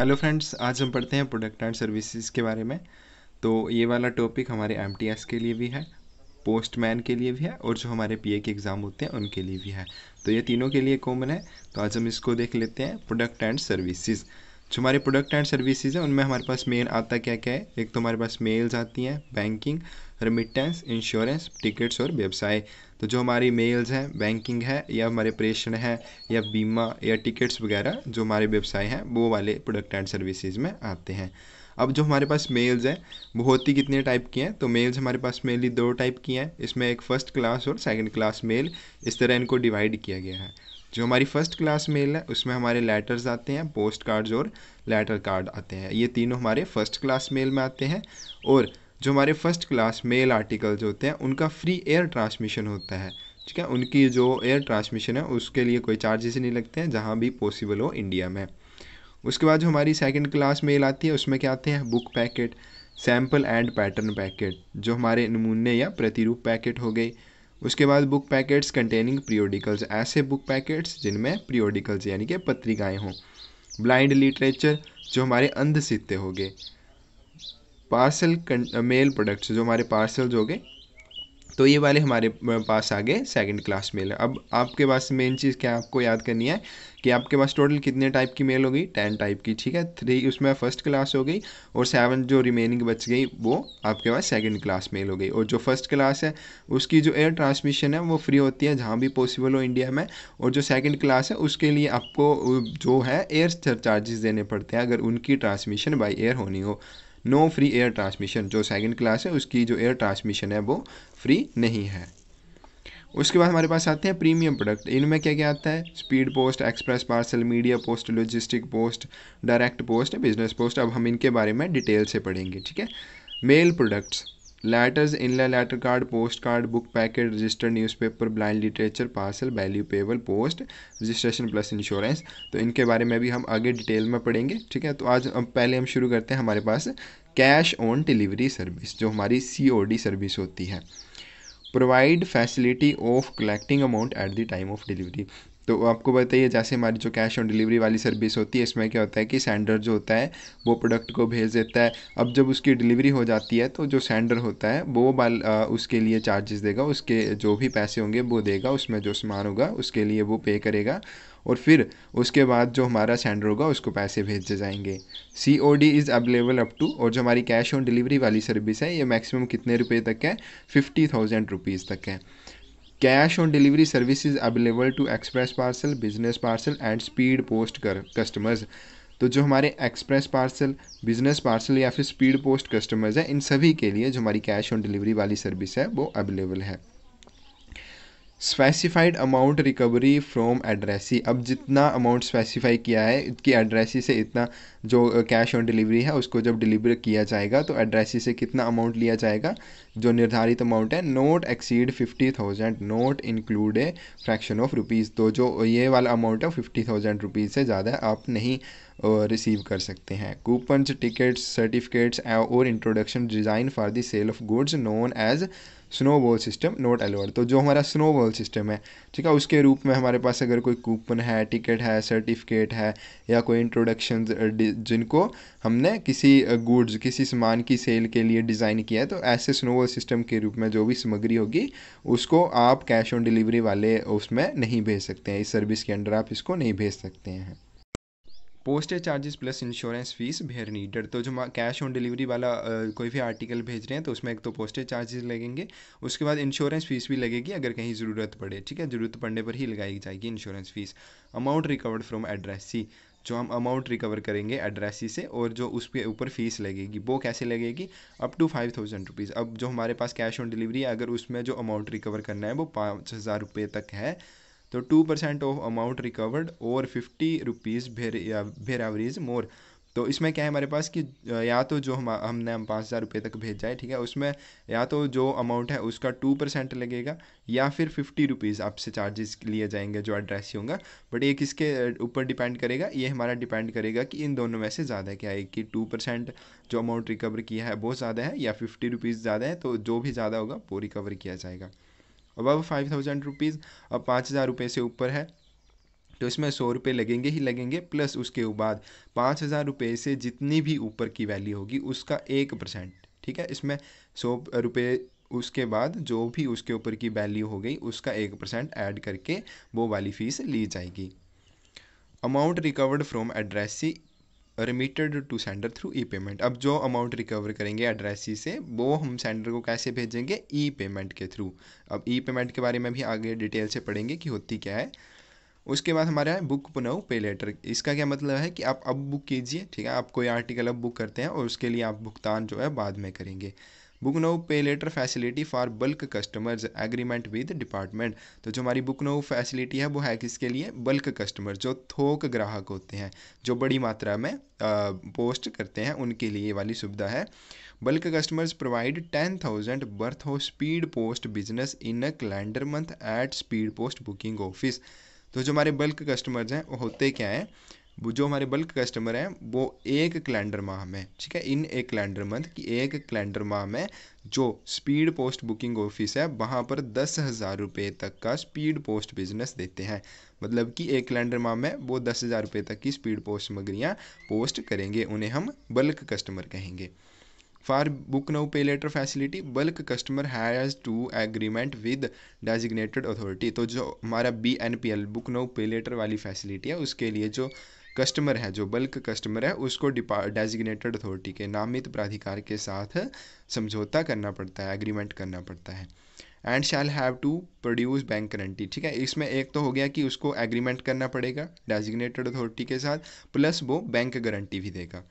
Hello friends आज हम पढ़ते हैं प्रोडक्ट एंड सर्विसेज के बारे में तो ये वाला टॉपिक हमारे एम के लिए भी है पोस्टमैन के लिए भी है और जो हमारे पीए के एग्ज़ाम होते हैं उनके लिए भी है तो ये तीनों के लिए कॉमन है तो आज हम इसको देख लेते हैं प्रोडक्ट एंड सर्विसेज जो हमारे प्रोडक्ट एंड सर्विसेज हैं उनमें हमारे पास मेन आता क्या क्या है एक तो हमारे पास मेल्स आती हैं बैंकिंग रेमिटेंस इंश्योरेंस टिकट्स और व्यवसाय तो जो हमारी मेल्स हैं बैंकिंग है या हमारे प्रेषण है या बीमा या टिकट्स वगैरह जो हमारे व्यवसाय हैं वो वाले प्रोडक्ट एंड सर्विसेज में आते हैं अब जो हमारे पास मेल्स हैं वो होती कितने टाइप की हैं तो मेल्स हमारे पास मेनली दो टाइप की हैं इसमें एक फ़र्स्ट क्लास और सेकेंड क्लास मेल इस तरह इनको डिवाइड किया गया है जो हमारी फ़र्स्ट क्लास मेल है उसमें हमारे लेटर्स आते हैं पोस्ट कार्ड्स और लेटर कार्ड आते हैं ये तीनों हमारे फ़र्स्ट क्लास मेल में आते हैं और जो हमारे फर्स्ट क्लास मेल आर्टिकल्स होते हैं उनका फ्री एयर ट्रांसमिशन होता है ठीक है उनकी जो एयर ट्रांसमिशन है उसके लिए कोई चार्जेस नहीं लगते हैं जहाँ भी पॉसिबल हो इंडिया में उसके बाद जो हमारी सेकेंड क्लास मेल आती है उसमें क्या आते हैं book packet sample and pattern packet जो हमारे नमूने या प्रतिरूप पैकेट हो गई उसके बाद बुक पैकेट्स कंटेनिंग प्रियोडिकल्स ऐसे बुक पैकेट्स जिनमें प्रियोडिकल्स यानी कि पत्रिकाएँ हों ब्लाइंड लिटरेचर जो हमारे अंध सित्ते हो गए पार्सल मेल प्रोडक्ट्स जो हमारे पार्सल्स हो गए तो ये वाले हमारे uh, पास आ गए सेकंड क्लास मेल अब आपके पास मेन चीज़ क्या आपको याद करनी है कि आपके पास टोटल कितने टाइप की मेल होगी टेन टाइप की ठीक है थ्री उसमें फर्स्ट क्लास हो गई और सेवन जो रिमेनिंग बच गई वो आपके पास सेकंड क्लास मेल हो गई और जो फर्स्ट क्लास है उसकी जो एयर ट्रांसमिशन है वो फ्री होती है जहाँ भी पॉसिबल हो इंडिया में और जो सेकेंड क्लास है उसके लिए आपको uh, जो है एयर चार्जेस देने पड़ते हैं अगर उनकी ट्रांसमिशन बाई एयर होनी हो नो फ्री एयर ट्रांसमिशन जो सेकेंड क्लास है उसकी जो एयर ट्रांसमिशन है वो फ्री नहीं है उसके बाद हमारे पास आते हैं प्रीमियम प्रोडक्ट इनमें क्या क्या आता है speed post express parcel media post logistic post direct post business post अब हम इनके बारे में डिटेल से पढ़ेंगे ठीक है mail products letters inland letter card post card book packet registered newspaper blind literature parcel value payable post registration plus insurance तो इनके बारे में भी हम आगे डिटेल में पढ़ेंगे ठीक है तो आज पहले हम शुरू करते हैं हमारे पास कैश ऑन डिलीवरी सर्विस जो हमारी सी सर्विस होती है provide facility of collecting amount at the time of delivery तो आपको बताइए जैसे हमारी जो कैश ऑन डिलीवरी वाली सर्विस होती है इसमें क्या होता है कि सेंडर जो होता है वो प्रोडक्ट को भेज देता है अब जब उसकी डिलीवरी हो जाती है तो जो सेंडर होता है वो बाल उसके लिए चार्जेस देगा उसके जो भी पैसे होंगे वो देगा उसमें जो सामान होगा उसके लिए वो पे करेगा और फिर उसके बाद जो हमारा सेंडर होगा उसको पैसे भेजे जाएंगे C O D is available up to और जो हमारी कैश ऑन डिलीवरी वाली सर्विस है ये मैक्सिमम कितने रुपए तक है फिफ्टी थाउजेंड रुपीज़ तक है cash on delivery service is available to express parcel business parcel and speed post कर कस्टमर्स तो जो हमारे एक्सप्रेस पार्सल बिजनेस पार्सल या फिर स्पीड पोस्ट कस्टमर्स हैं इन सभी के लिए जो हमारी कैश ऑन डिलीवरी वाली सर्विस है वो अवेलेबल है specified amount recovery from addressee अब जितना अमाउंट स्पेसिफाई किया है कि एड्रेसी से इतना जो कैश ऑन डिलीवरी है उसको जब डिलीवर किया जाएगा तो एड्रेसी से कितना अमाउंट लिया जाएगा जो निर्धारित अमाउंट है not exceed fifty thousand not include a fraction of rupees तो जो ये वाला अमाउंट है फिफ्टी थाउजेंड रुपीज़ से ज़्यादा आप नहीं रिसीव कर सकते हैं कूपन्स टिकट्स सर्टिफिकेट्स और introduction design for the sale of goods known as snowball system not allowed तो जो हमारा स्नो बॉल सिस्टम है ठीक है उसके रूप में हमारे पास अगर कोई कूपन है टिकट है सर्टिफिकेट है या कोई इंट्रोडक्शन जिनको हमने किसी गुड्स किसी सामान की सेल के लिए डिज़ाइन किया है तो ऐसे स्नो बॉल सिस्टम के रूप में जो भी सामग्री होगी उसको आप कैश ऑन डिलीवरी वाले उसमें नहीं भेज सकते हैं इस सर्विस के अंडर आप इसको नहीं भेज सकते हैं postage charges plus insurance fee भेरनी डर तो जो कैश ऑन डिलीवरी वाला कोई भी आर्टिकल भेज रहे हैं तो उसमें एक तो पोस्टेज चार्जेस लगेंगे उसके बाद इंश्योरेंस फीस भी लगेगी अगर कहीं ज़रूरत पड़े ठीक है ज़रूरत पड़ने पर ही लगाई जाएगी insurance fee amount recovered from addressee जो हम अमाउंट रिकवर करेंगे एड्रेसी से और जो उसके ऊपर फीस लगेगी वो कैसे लगेगी up to five thousand rupees अब जो हमारे पास कैश ऑन डिलीवरी है अगर उसमें जो अमाउंट रिकवर करना है वो पाँच हज़ार रुपये तक है तो two percent of amount recovered और फिफ्टी रुपीज़ भेर या भेर एवरेज मोर तो इसमें क्या है हमारे पास कि या तो जो हम हमने हम पाँच हज़ार रुपये तक भेजा है ठीक है उसमें या तो जो अमाउंट है उसका टू परसेंट लगेगा या फिर फिफ्टी रुपीज़ आपसे चार्जेस लिए जाएंगे जो एड्रेस ही होगा बट ये किसके ऊपर डिपेंड करेगा ये हमारा डिपेंड करेगा कि इन दोनों में से ज़्यादा क्या है कि टू परसेंट जो अमाउंट रिकवर किया है वो ज़्यादा है या फिफ्टी रुपीज़ ज़्यादा है तो जो भी ज़्यादा होगा वो रिकवर किया जाएगा अबव फाइव थाउजेंड रुपीज़ अब पाँच हज़ार रुपये से ऊपर है तो इसमें सौ रुपये लगेंगे ही लगेंगे प्लस उसके बाद पाँच हज़ार रुपये से जितनी भी ऊपर की वैल्यू होगी उसका एक परसेंट ठीक है इसमें सौ रुपये उसके बाद जो भी उसके ऊपर की वैल्यू हो गई उसका एक परसेंट ऐड करके वो वाली फ़ीस ली जाएगी amount recovered from addressee remitted to sender through e payment अब जो अमाउंट रिकवर करेंगे एड्रेसी से वो हम सेंडर को कैसे भेजेंगे ई पेमेंट के थ्रू अब ई पेमेंट के बारे में भी आगे डिटेल से पढ़ेंगे कि होती क्या है उसके बाद हमारा है बुक पुनव पे लेटर इसका क्या मतलब है कि आप अब बुक कीजिए ठीक है आप कोई आर्टिकल अब बुक करते हैं और उसके लिए आप भुगतान जो है बाद में करेंगे book now pay later facility for bulk customers agreement with department तो जो हमारी बुक नो फैसिलिटी है वो है किसके लिए बल्क कस्टमर जो थोक ग्राहक होते हैं जो बड़ी मात्रा में पोस्ट करते हैं उनके लिए वाली सुविधा है bulk customers provide ten thousand worth of speed post business in a calendar month at speed post booking office तो जो हमारे बल्क कस्टमर्स हैं वो होते क्या हैं जो हमारे बल्क कस्टमर हैं वो एक कैलेंडर माह में ठीक है इन एक कैलेंडर मंथ की एक कैलेंडर माह में जो स्पीड पोस्ट बुकिंग ऑफिस है वहाँ पर दस हज़ार रुपये तक का स्पीड पोस्ट बिजनेस देते हैं मतलब कि एक कैलेंडर माह में वो दस हज़ार रुपये तक की स्पीड पोस्ट सामग्रियाँ पोस्ट करेंगे उन्हें हम बल्क कस्टमर कहेंगे for book now pay later facility bulk customer has to agreement with designated authority तो जो हमारा B N P L book now pay later वाली फैसिलिटी है उसके लिए जो कस्टमर है जो बल्क कस्टमर है उसको डेजिग्नेटेड अथॉरिटी के नामित प्राधिकार के साथ समझौता करना पड़ता है एग्रीमेंट करना पड़ता है and shall have to produce bank guarantee ठीक है इसमें एक तो हो गया कि उसको एग्रीमेंट करना पड़ेगा डेजिग्नेटेड अथॉरिटी के साथ प्लस वो बैंक गारंटी भी देगा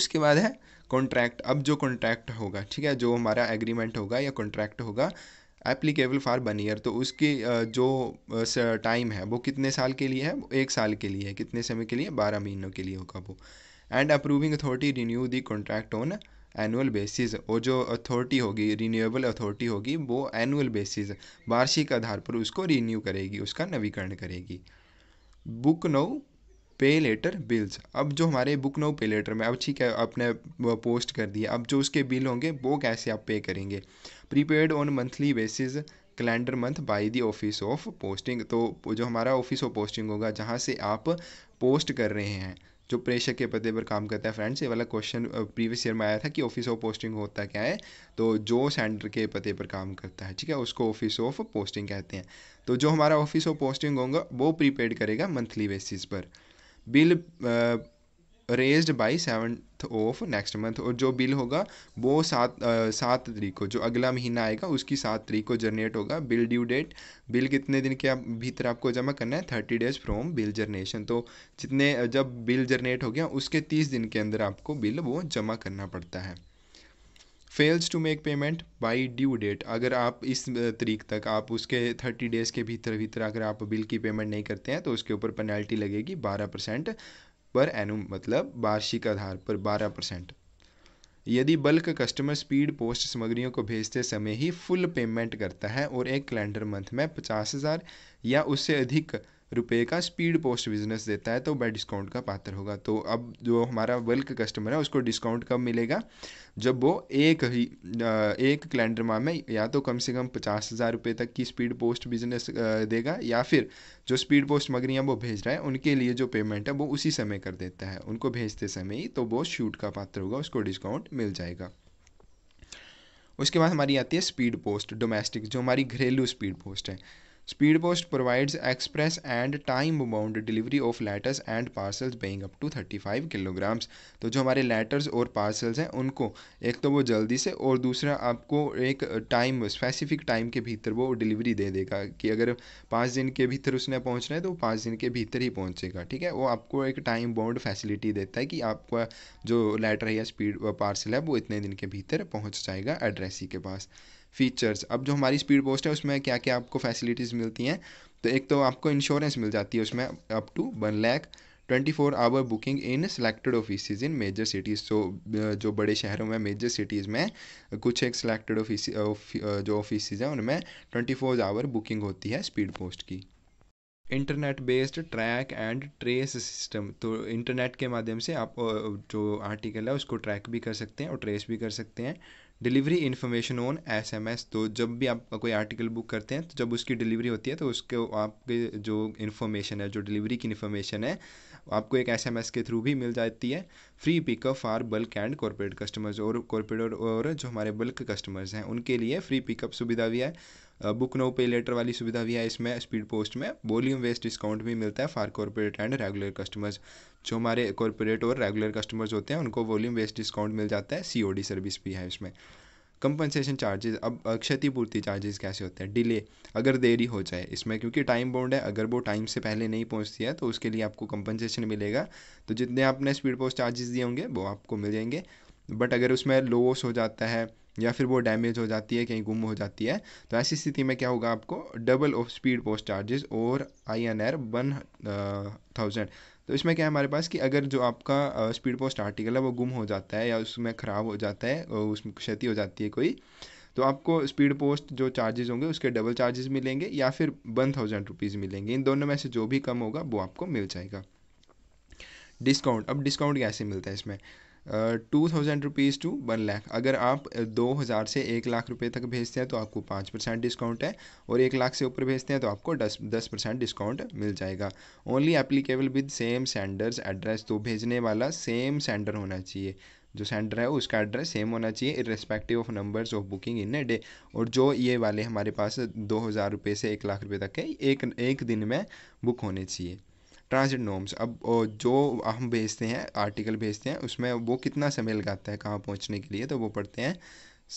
उसके बाद है कॉन्ट्रैक्ट अब जो कॉन्ट्रैक्ट होगा ठीक है जो हमारा एग्रीमेंट होगा या कॉन्ट्रैक्ट होगा एप्लीकेबल फॉर वन ईयर तो उसकी जो टाइम है वो कितने साल के लिए है एक साल के लिए है कितने समय के लिए बारह महीनों के लिए होगा वो and approving authority renew the contract on annual basis और जो अथॉरिटी होगी रिन्यूएबल अथॉरिटी होगी वो एनुअल बेसिस वार्षिक आधार पर उसको रिन्यू करेगी उसका नवीकरण करेगी book now pay later bills अब जो हमारे बुक नो पे लेटर में अब ठीक है आपने पोस्ट कर दिया अब जो उसके बिल होंगे वो कैसे आप पे करेंगे prepaid on monthly basis calendar month by the office of posting तो जो हमारा ऑफिस ऑफ पोस्टिंग होगा जहाँ से आप पोस्ट कर रहे हैं जो प्रेषक के पते पर काम करता है फ्रेंड्स ये वाला क्वेश्चन प्रीवियस ईयर में आया था कि ऑफिस ऑफ पोस्टिंग होता क्या है तो जो सेंडर के पते पर काम करता है ठीक है उसको ऑफिस ऑफ पोस्टिंग कहते हैं तो जो हमारा ऑफिस ऑफ पोस्टिंग होगा वो प्रीपेड करेगा मंथली बेसिस पर bill raised by seventh of next month और जो बिल होगा वो सात सात तरीक को जो अगला महीना आएगा उसकी सात तरीक को जनरेट होगा बिल ड्यू डेट बिल कितने दिन के आप भीतर आपको जमा करना है thirty days from bill generation तो जितने जब बिल जनरेट हो गया उसके तीस दिन के अंदर आपको बिल वो जमा करना पड़ता है fails to make payment by due date अगर आप इस तरीक तक आप उसके थर्टी डेज़ के भीतर भीतर अगर आप बिल की पेमेंट नहीं करते हैं तो उसके ऊपर पेनल्टी लगेगी बारह परसेंट पर एनुम मतलब वार्षिक आधार पर बारह परसेंट यदि बल्क कस्टमर स्पीड पोस्ट सामग्रियों को भेजते समय ही फुल पेमेंट करता है और एक कैलेंडर मंथ में पचास हज़ार या उससे अधिक रुपये का स्पीड पोस्ट बिजनेस देता है तो वह डिस्काउंट का पात्र होगा तो अब जो हमारा बल्क कस्टमर है उसको डिस्काउंट कब मिलेगा जब वो एक ही एक कैलेंडर माह में या तो कम से कम पचास हज़ार रुपये तक की स्पीड पोस्ट बिजनेस देगा या फिर जो स्पीड पोस्ट मगरियाँ वो भेज रहा है उनके लिए जो पेमेंट है वो उसी समय कर देता है उनको भेजते समय ही तो वो शूट का पात्र होगा उसको डिस्काउंट मिल जाएगा उसके बाद हमारी आती है स्पीड पोस्ट डोमेस्टिक जो हमारी घरेलू स्पीड पोस्ट है Speedpost provides express and time bound delivery of letters and parcels being up to 35 kilograms तो जो हमारे लेटर्स और पार्सल्स हैं उनको एक तो वो जल्दी से और दूसरा आपको एक टाइम स्पेसिफिक टाइम के भीतर वो डिलीवरी दे देगा कि अगर पाँच दिन के भीतर उसने पहुँचना है तो पाँच दिन के भीतर ही पहुँचेगा ठीक है वो आपको एक टाइम बाउंड फैसिलिटी देता है कि आपका जो लेटर है या स्पीड पार्सल है वो इतने दिन के भीतर पहुँच जाएगा एड्रेसी के पास फीचर्स अब जो हमारी स्पीड पोस्ट है उसमें क्या क्या आपको फैसिलिटीज़ मिलती हैं तो एक तो आपको इंश्योरेंस मिल जाती है उसमें up to one lakh twenty four hour booking in selected office in major cities तो जो बड़े शहरों में मेजर सिटीज़ में कुछ एक सेलेक्टेड ऑफिस uh, uh, जो ऑफिस हैं उनमें ट्वेंटी फोर आवर बुकिंग होती है स्पीड पोस्ट की internet based track and trace system तो इंटरनेट के माध्यम से आप uh, जो आर्टिकल है उसको ट्रैक भी कर सकते हैं और ट्रेस भी कर सकते हैं delivery information on S M S तो जब भी आप कोई आर्टिकल बुक करते हैं तो जब उसकी डिलीवरी होती है तो उसके आपके जो इन्फॉर्मेशन है जो डिलीवरी की इन्फॉर्मेशन है आपको एक एस एम एस के थ्रू भी मिल जाती है free pickup for bulk and corporate customers और कॉरपोरेट और जो हमारे बल्क कस्टमर्स हैं उनके लिए फ्री पिकअप सुविधा भी है बुक नो पे लेटर वाली सुविधा भी है इसमें स्पीड पोस्ट में वॉल्यूम वेस्ट डिस्काउंट भी मिलता है for corporate and regular customers जो हमारे कॉरपोरेट और रेगुलर कस्टमर्स होते हैं उनको वॉल्यूम बेस्ड डिस्काउंट मिल जाता है सी सर्विस भी है इसमें कंपनसेशन चार्जेस अब क्षतिपूर्ति चार्जेस कैसे होते हैं डिले अगर देरी हो जाए इसमें क्योंकि टाइम बाउंड है अगर वो टाइम से पहले नहीं पहुंचती है तो उसके लिए आपको कंपनसेशन मिलेगा तो जितने आपने स्पीड पोस्ट चार्जेस दिए होंगे वो आपको मिल जाएंगे बट अगर उसमें लोस हो जाता है या फिर वो डैमेज हो जाती है कहीं गुम हो जाती है तो ऐसी स्थिति में क्या होगा आपको double of speed post charges और I N R one thousand तो इसमें क्या है हमारे पास कि अगर जो आपका स्पीड पोस्ट आर्टिकल है वो गुम हो जाता है या उसमें ख़राब हो जाता है उसमें क्षति हो जाती है कोई तो आपको स्पीड पोस्ट जो चार्जेस होंगे उसके डबल चार्जेस मिलेंगे या फिर वन थाउजेंड रुपीज़ मिलेंगे इन दोनों में से जो भी कम होगा वो आपको मिल जाएगा डिस्काउंट अब डिस्काउंट कैसे मिलता है इसमें two thousand rupees to one lakh अगर आप दो हज़ार से एक लाख रुपए तक भेजते हैं तो आपको पाँच परसेंट डिस्काउंट है और एक लाख से ऊपर भेजते हैं तो आपको दस दस परसेंट डिस्काउंट मिल जाएगा only applicable with same sender's address तो भेजने वाला सेम सेंडर होना चाहिए जो सेंडर है उसका एड्रेस सेम होना चाहिए irrespective of numbers of booking in a day और जो ये वाले हमारे पास दो हज़ार रुपये से एक लाख रुपये तक के एक एक दिन में बुक होने चाहिए ट्रांजिट नॉर्म्स अब जो हम भेजते हैं आर्टिकल भेजते हैं उसमें वो कितना समय लगाता है कहाँ पहुँचने के लिए तो वो पढ़ते हैं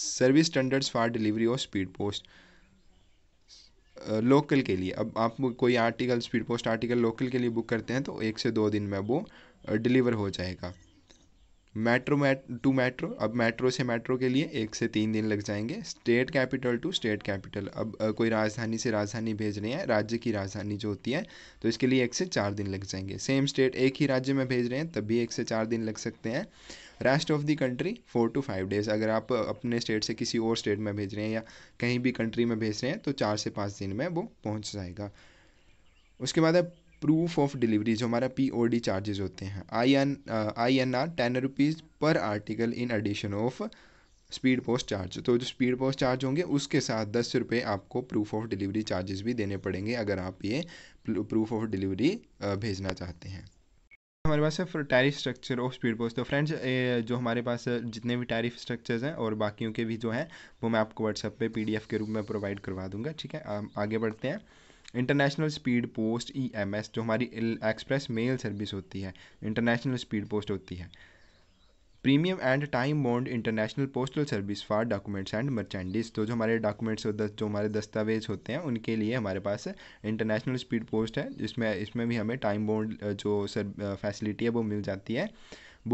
सर्विस स्टैंडर्ड्स फॉर डिलीवरी और स्पीड पोस्ट लोकल के लिए अब आप कोई article speed post article local के लिए बुक करते हैं तो एक से दो दिन में वो डिलीवर हो जाएगा मेट्रो मेट टू मेट्रो अब मेट्रो से मेट्रो के लिए एक से तीन दिन लग जाएंगे state capital to state capital अब कोई राजधानी से राजधानी भेज रहे हैं राज्य की राजधानी जो होती है तो इसके लिए एक से चार दिन लग जाएंगे सेम स्टेट एक ही राज्य में भेज रहे हैं तब भी एक से चार दिन लग सकते हैं rest of the country four to five days अगर आप अपने स्टेट से किसी और स्टेट में भेज रहे हैं या कहीं भी कंट्री में भेज रहे हैं तो चार से पाँच दिन में वो पहुँच जाएगा उसके बाद है प्रूफ ऑफ डिलीवरी जो हमारा पी ओ डी चार्जेज होते हैं I N I N R ten rupees per article in addition of speed post charge तो जो स्पीड पोस्ट चार्ज होंगे उसके साथ दस रुपये आपको प्रूफ ऑफ डिलीवरी चार्जेस भी देने पड़ेंगे अगर आप ये प्रूफ ऑफ डिलीवरी भेजना चाहते हैं हमारे पास है tariff structure of speed post तो फ्रेंड्स जो हमारे पास जितने भी टैरिफ स्ट्रक्चर्स हैं और बाकियों के भी जो हैं वो मैं आपको व्हाट्सएप पे पीडीएफ के रूप में प्रोवाइड करवा दूंगा ठीक है आगे बढ़ते हैं international speed post E M S जो हमारी एक्सप्रेस मेल सर्विस होती है इंटरनेशनल स्पीड पोस्ट होती है premium and time bound international postal service for documents and merchandise तो जो हमारे डॉक्यूमेंट्स जो हमारे दस्तावेज होते हैं उनके लिए हमारे पास इंटरनेशनल स्पीड पोस्ट है जिसमें इसमें भी हमें टाइम बॉन्ड जो सर फैसिलिटी है वो मिल जाती है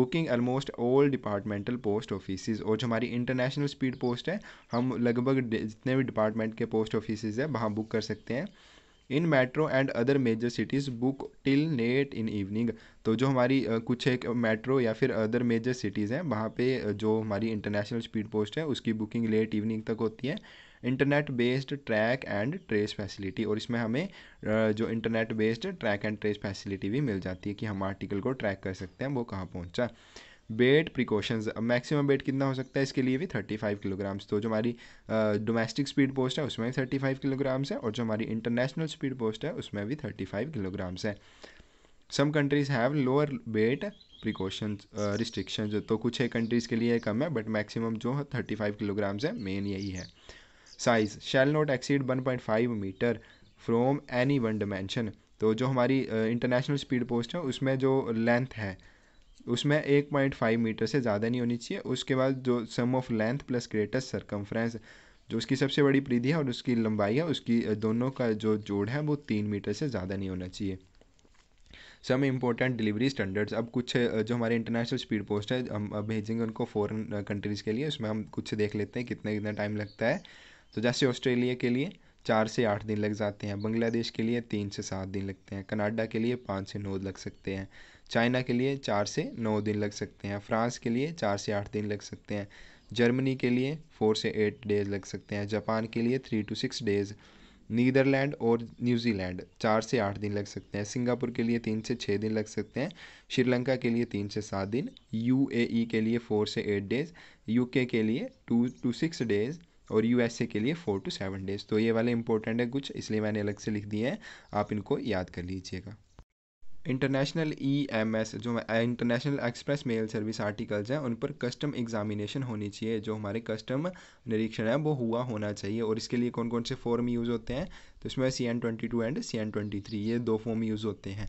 booking almost all departmental post office और जो हमारी इंटरनेशनल स्पीड पोस्ट है हम लगभग जितने भी डिपार्टमेंट के पोस्ट ऑफिस है वहाँ बुक कर सकते हैं in metro and other major cities book till late in evening तो जो हमारी कुछ एक मेट्रो या फिर अदर मेजर सिटीज़ हैं वहाँ पे जो हमारी इंटरनेशनल स्पीड पोस्ट है उसकी बुकिंग लेट इवनिंग तक होती है internet based track and trace facility और इसमें हमें जो internet based track and trace facility भी मिल जाती है कि हम आर्टिकल को ट्रैक कर सकते हैं वो कहाँ पहुँचा वेट प्रिकॉशंस मैक्सिमम वेट कितना हो सकता है इसके लिए भी थर्टी फाइव किलोग्राम्स तो जो हमारी डोमेस्टिक स्पीड पोस्ट है उसमें थर्टी फाइव किलोग्राम्स है और जो हमारी इंटरनेशनल स्पीड पोस्ट है उसमें भी थर्टी फाइव किलोग्राम्स है some countries have lower weight precautions restrictions तो कुछ है कंट्रीज़ के लिए कम है बट मैक्सिमम जो थर्टी फाइव किलोग्राम्स है मेन यही है size shall not exceed one point five metre from any one dimension तो जो हमारी इंटरनेशनल स्पीड पोस्ट है उसमें जो लेंथ है उसमें एक पॉइंट फाइव मीटर से ज़्यादा नहीं होनी चाहिए उसके बाद जो sum of length plus greatest circumference जो उसकी सबसे बड़ी प्रीधि है और उसकी लंबाई है उसकी दोनों का जो जोड़ है वो तीन मीटर से ज़्यादा नहीं होना चाहिए सम इम्पोर्टेंट डिलीवरी स्टैंडर्ड्स अब कुछ जो हमारे इंटरनेशनल स्पीड पोस्ट है हम भेजेंगे उनको फ़ॉरन कंट्रीज़ के लिए उसमें हम कुछ देख लेते हैं कितना कितना टाइम लगता है तो जैसे ऑस्ट्रेलिया के लिए चार से आठ दिन लग जाते हैं बांग्लादेश के लिए तीन से सात दिन लगते हैं कनाडा के लिए पाँच से नौ लग सकते हैं चाइना के लिए चार से नौ दिन लग सकते हैं फ्रांस के लिए चार से आठ दिन लग सकते हैं जर्मनी के लिए फोर से एट डेज लग सकते हैं जापान के लिए three to six days Netherland और न्यूजीलैंड चार से आठ दिन लग सकते हैं सिंगापुर के लिए तीन से छः दिन लग सकते हैं श्रीलंका के लिए तीन से सात दिन यूएई के लिए फोर से एट डेज़ यूके के लिए टू टू सिक्स डेज़ और यूएसए के लिए फोर टू सेवन डेज़ तो ये वाले इंपॉर्टेंट है कुछ इसलिए मैंने अलग से लिख दिए हैं आप इनको याद कर लीजिएगा इंटरनेशनल ई एम एस जो international express mail service articles हैं उन पर कस्टम एग्जामिनेशन होनी चाहिए जो हमारे कस्टम निरीक्षण है वो हुआ होना चाहिए और इसके लिए कौन कौन से फॉर्म यूज़ होते हैं तो इसमें C N twenty two and C N twenty three ये दो फॉर्म यूज़ होते हैं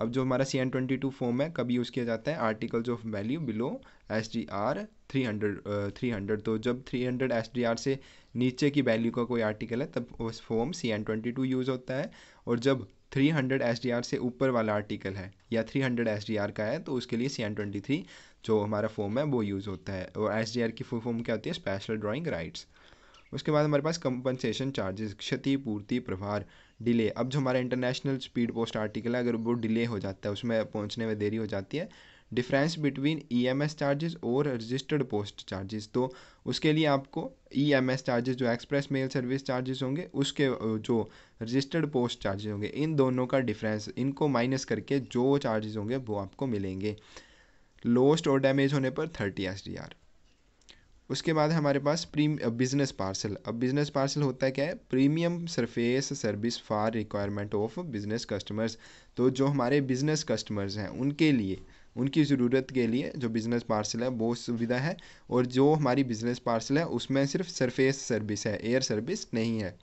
अब जो हमारा C N twenty two form है कब यूज़ किया जाता है articles of value below S D R three hundred three hundred तो जब three hundred S D R से नीचे की वैल्यू का कोई आर्टिकल है तब उस form C N twenty two use होता है और जब 300 एस से ऊपर वाला आर्टिकल है या 300 एस का है तो उसके लिए सी एन ट्वेंटी थ्री जो हमारा फॉर्म है वो यूज़ होता है और एस की फुल फॉर्म क्या होती है स्पेशल ड्राइंग राइट्स उसके बाद हमारे पास कंपनसेशन चार्जेस क्षतिपूर्ति प्रभार डिले अब जो हमारा इंटरनेशनल स्पीड पोस्ट आर्टिकल है अगर वो डिले हो जाता है उसमें पहुंचने में देरी हो जाती है difference between E M S charges और रजिस्टर्ड पोस्ट चार्जेस तो उसके लिए आपको ई एम एस चार्जेस जो एक्सप्रेस मेल सर्विस चार्जेस होंगे उसके जो रजिस्टर्ड पोस्ट चार्जेस होंगे इन दोनों का डिफरेंस इनको माइनस करके जो चार्जेस होंगे वो आपको मिलेंगे लोस्ट और डैमेज होने पर थर्टी एस डी आर उसके बाद हमारे पास प्रीम बिजनेस पार्सल अब बिजनेस पार्सल होता है क्या है premium surface service for requirement of business customers तो जो हमारे बिजनेस कस्टमर्स हैं उनके लिए उनकी ज़रूरत के लिए जो बिज़नेस पार्सल है वो सुविधा है और जो हमारी बिज़नेस पार्सल है उसमें सिर्फ सरफेस सर्विस है एयर सर्विस नहीं है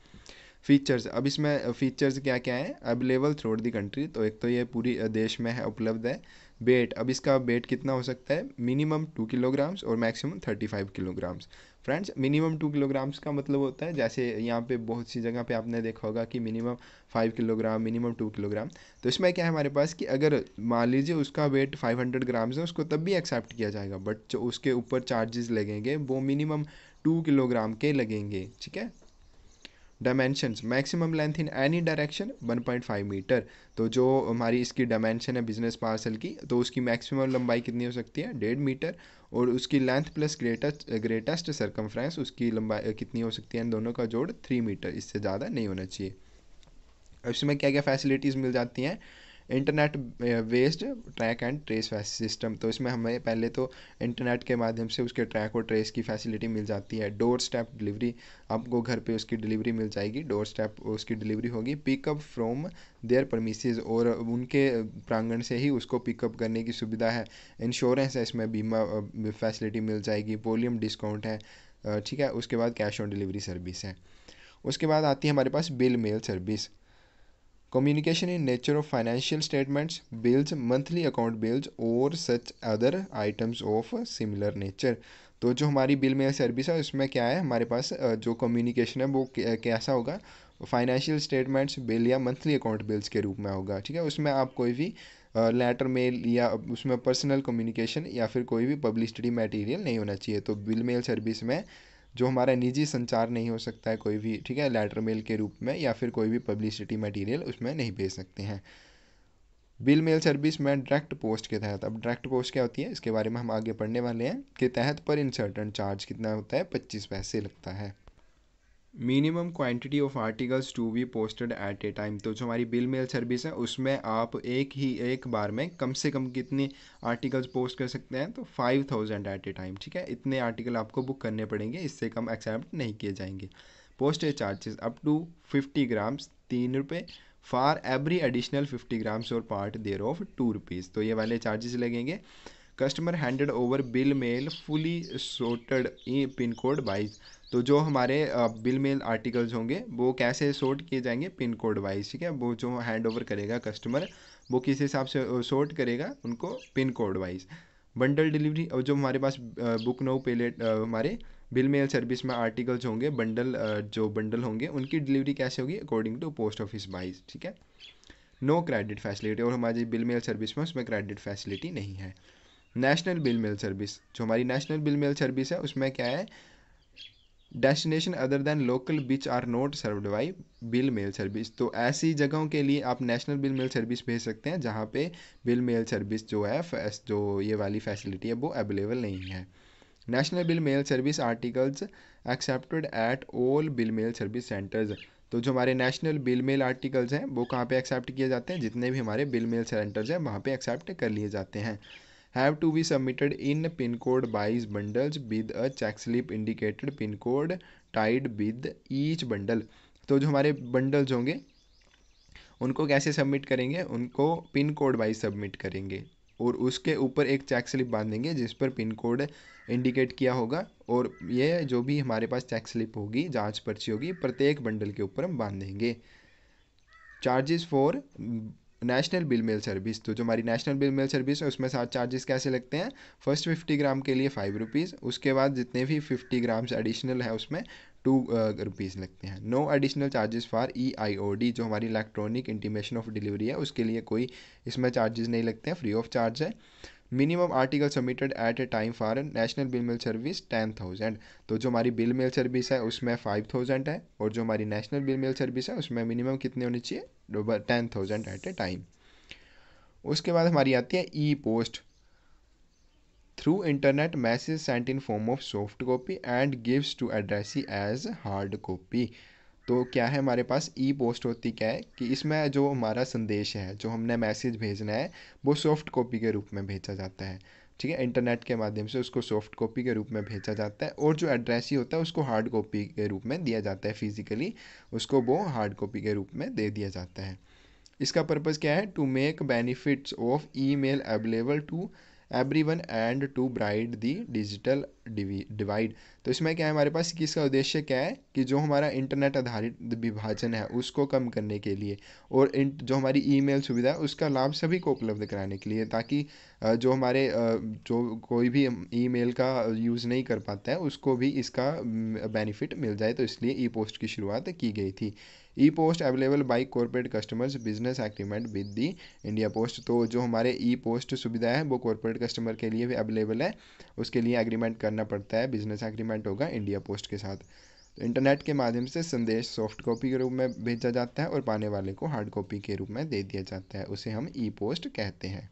फीचर्स अब इसमें फीचर्स क्या क्या हैं अवेलेबल थ्रू दी कंट्री तो एक तो ये पूरी देश में है उपलब्ध है वेट अब इसका वेट कितना हो सकता है मिनिमम टू किलोग्राम्स और maximum thirty five kilograms friends minimum two kilograms का मतलब होता है जैसे यहाँ पे बहुत सी जगह पे आपने देखा होगा कि minimum five kilogram minimum two kilogram तो इसमें क्या है हमारे पास कि अगर मान लीजिए उसका वेट फाइव हंड्रेड ग्राम्स है उसको तब भी एक्सेप्ट किया जाएगा बट उसके ऊपर चार्जेस लगेंगे वो मिनिमम टू किलोग्राम के लगेंगे ठीक है dimensions maximum length in any direction 1.5 metre तो जो हमारी इसकी डायमेंशन है बिजनेस पार्सल की तो उसकी मैक्सिमम लंबाई कितनी हो सकती है डेढ़ मीटर और उसकी length plus greatest greatest circumference उसकी लंबाई कितनी हो सकती है इन दोनों का जोड़ थ्री मीटर इससे ज़्यादा नहीं होना चाहिए इसमें क्या क्या फैसिलिटीज़ मिल जाती हैं internet based track and trace system तो इसमें हमें पहले तो इंटरनेट के माध्यम से उसके ट्रैक और ट्रेस की फैसिलिटी मिल जाती है डोर स्टेप डिलीवरी आपको घर पे उसकी डिलीवरी मिल जाएगी डोर स्टेप उसकी डिलीवरी होगी पिकअप फ्रॉम देयर परमिसेज और उनके प्रांगण से ही उसको पिकअप करने की सुविधा है इंश्योरेंस है इसमें बीमा फैसिलिटी uh, मिल जाएगी वॉल्यूम डिस्काउंट है uh, ठीक है उसके बाद कैश ऑन डिलीवरी सर्विस है उसके बाद आती है हमारे पास bill mail service communication in nature of financial statements bills monthly account bills और such other items of similar nature तो जो हमारी बिल मेल सर्विस है उसमें क्या है हमारे पास जो कम्युनिकेशन है वो कैसा होगा फाइनेंशियल स्टेटमेंट्स बिल या मंथली अकाउंट बिल्स के रूप में होगा ठीक है उसमें आप कोई भी लेटर मेल या उसमें पर्सनल कम्युनिकेशन या फिर कोई भी पब्लिसिटी मटेरियल नहीं होना चाहिए तो बिल मेल सर्विस में जो हमारा निजी संचार नहीं हो सकता है कोई भी ठीक है लेटर मेल के रूप में या फिर कोई भी पब्लिसिटी मटेरियल उसमें नहीं भेज सकते हैं बिल मेल सर्विस में डायरेक्ट पोस्ट के तहत अब डायरेक्ट पोस्ट क्या होती है इसके बारे में हम आगे पढ़ने वाले हैं के तहत पर इंसर्टन चार्ज कितना होता है पच्चीस पैसे लगता है minimum quantity of articles to be posted at a time तो जो हमारी बिल मेल सर्विस है उसमें आप एक ही एक बार में कम से कम कितने आर्टिकल्स पोस्ट कर सकते हैं तो five thousand at a time ठीक है इतने आर्टिकल आपको बुक करने पड़ेंगे इससे कम एक्सेप्ट नहीं किए जाएंगे postage charges up to fifty grams तीन रुपये for every additional fifty grams और part thereof two rupees तो ये वाले चार्जेस लगेंगे customer handed over bill mail fully sorted pin code wise तो जो हमारे बिल मेल आर्टिकल्स होंगे वो कैसे सोर्ट किए जाएंगे पिन कोड वाइज ठीक है वो जो हैंड ओवर करेगा कस्टमर वो किस हिसाब से सोर्ट करेगा उनको pin code wise bundle delivery और जो हमारे पास बुक नो पेलेट हमारे बिल मेल सर्विस में आर्टिकल्स होंगे बंडल जो बंडल होंगे उनकी डिलीवरी कैसे होगी according to post office wise ठीक है नो क्रेडिट फैसिलिटी और हमारी बिल मेल सर्विस में उसमें क्रेडिट फैसिलिटी नहीं है नेशनल बिल मेल सर्विस जो हमारी नेशनल बिल मेल सर्विस है उसमें क्या है destination other than local which are not served by bill mail service तो ऐसी जगहों के लिए आप नेशनल बिल मेल सर्विस भेज सकते हैं जहाँ पे बिल मेल सर्विस जो है जो ये वाली फैसिलिटी है वो अवेलेबल नहीं है national bill mail service articles accepted at all bill mail service centers तो जो हमारे नेशनल बिल मेल आर्टिकल्स हैं वो कहाँ पे एक्सेप्ट किए जाते हैं जितने भी हमारे बिल मेल सेंटर्स हैं वहाँ पे एक्सेप्ट कर लिए जाते हैं have to be submitted in pin code wise bundles with a check slip indicated pin code tied with each bundle तो जो हमारे बंडल्स होंगे उनको कैसे सबमिट करेंगे उनको पिन कोड वाइज सबमिट करेंगे और उसके ऊपर एक चेक स्लिप बांध देंगे जिस पर पिन कोड इंडिकेट किया होगा और ये जो भी हमारे पास चेक स्लिप होगी जांच पर्ची होगी प्रत्येक बंडल के ऊपर हम बांध देंगे charges for national bill mail service तो जो हमारी नेशनल बिल मेल सर्विस है उसमें सात चार्जेस कैसे लगते हैं फर्स्ट फिफ्टी ग्राम के लिए फाइव रुपीज़ उसके बाद जितने भी फिफ्टी ग्राम्स एडिशनल है उसमें टू रुपीज़ लगते हैं no additional charges for E I O D जो हमारी इलेक्ट्रॉनिक इंटीमेशन ऑफ डिलीवरी है उसके लिए कोई इसमें चार्जेस नहीं लगते हैं फ्री ऑफ चार्ज है minimum article submitted at a time for national bill mail service ten thousand तो जो हमारी बिल मेल सर्विस है उसमें फाइव थाउजेंड है और जो हमारी नेशनल बिल मेल सर्विस है उसमें मिनिमम कितने होनी चाहिए ten thousand at a time उसके बाद हमारी आती है e post through internet message sent in form of soft copy and gives to addressee as hard copy तो क्या है हमारे पास ई पोस्ट होती क्या है कि इसमें जो हमारा संदेश है जो हमने मैसेज भेजना है वो सॉफ्ट कॉपी के रूप में भेजा जाता है ठीक है इंटरनेट के माध्यम से उसको सॉफ्ट कॉपी के रूप में भेजा जाता है और जो एड्रेस ही होता है उसको हार्ड कॉपी के रूप में दिया जाता है फिजिकली उसको वो हार्ड कॉपी के रूप में दे दिया जाता है इसका पर्पज़ क्या है to make benefits of e mail available to everyone and to bridge the digital divide तो इसमें क्या है हमारे पास कि इसका उद्देश्य क्या है कि जो हमारा इंटरनेट आधारित विभाजन है उसको कम करने के लिए और जो हमारी ईमेल सुविधा है उसका लाभ सभी को उपलब्ध कराने के लिए ताकि जो हमारे जो कोई भी ईमेल का यूज़ नहीं कर पाता है उसको भी इसका बेनिफिट मिल जाए तो इसलिए ई पोस्ट की शुरुआत की गई थी e post available by corporate customers business agreement with the India post तो जो हमारे ई पोस्ट सुविधा है वो कॉरपोरेट कस्टमर के लिए भी अवेलेबल है उसके लिए एग्रीमेंट करना पड़ता है बिजनेस एग्रीमेंट होगा इंडिया पोस्ट के साथ इंटरनेट तो के माध्यम से संदेश सॉफ्ट कॉपी के रूप में भेजा जाता है और पाने वाले को हार्ड कॉपी के रूप में दे दिया जाता है उसे हम ई पोस्ट कहते हैं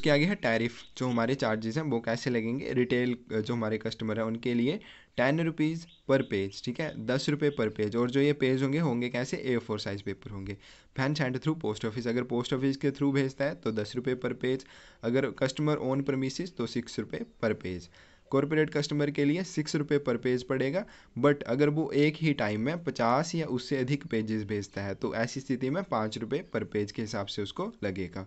उसके आगे है टैरिफ जो हमारे चार्जेस हैं वो कैसे लगेंगे रिटेल जो हमारे कस्टमर हैं उनके लिए टेन रुपीज़ पर पेज ठीक है दस रुपये पर पेज और जो ये पेज होंगे होंगे कैसे ए फोर साइज़ पेपर होंगे fan send through post office अगर पोस्ट ऑफिस के थ्रू भेजता है तो दस रुपये पर पेज अगर कस्टमर ओन परमिसिस तो सिक्स रुपये पर पेज कॉरपोरेट कस्टमर के लिए सिक्स रुपये पर पेज पड़ेगा बट अगर वो एक ही टाइम में पचास या उससे अधिक पेजेस भेजता है तो ऐसी स्थिति में पाँच रुपये पर पेज के हिसाब से उसको लगेगा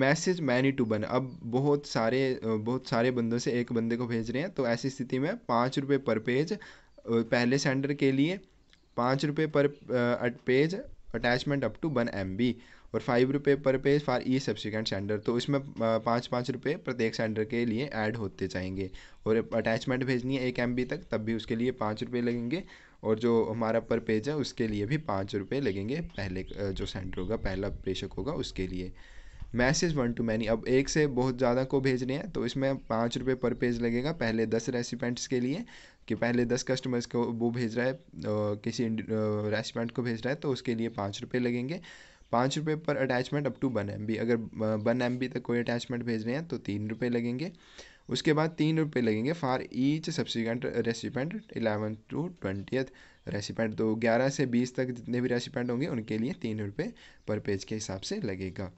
मैसेज मैनी टू बन अब बहुत सारे बहुत सारे बंदों से एक बंदे को भेज रहे हैं तो ऐसी स्थिति में पाँच रुपये पर पेज पहले सेंडर के लिए पाँच रुपये per page attachment up to one M और फाइव रुपये per page for each subsequent sender तो इसमें पाँच पाँच रुपये प्रत्येक सेंडर के लिए ऐड होते जाएंगे और अटैचमेंट भेजनी है एक एम तक तब भी उसके लिए पाँच रुपये लगेंगे और जो हमारा पर पेज है उसके लिए भी पाँच रुपये लगेंगे पहले जो सेंडर होगा पहला प्रेषक होगा उसके लिए मैसेज वन टू मैनी अब एक से बहुत ज़्यादा को भेज रहे हैं तो इसमें पाँच रुपये पर पेज लगेगा पहले दस रेसिपेंट्स के लिए कि पहले दस कस्टमर्स को वो भेज रहा है किसी रेसिपेंट को भेज रहा है तो उसके लिए पाँच रुपये लगेंगे पाँच रुपये per attachment up to one M B अगर वन एम बी तक कोई अटैचमेंट भेज रहे हैं तो तीन रुपये लगेंगे उसके बाद तीन रुपये लगेंगे for each subsequent recipient eleven to twentieth recipient तो ग्यारह से बीस तक जितने भी रेसिपेंट होंगे उनके लिए तीन रुपये पर पेज के हिसाब से लगेगा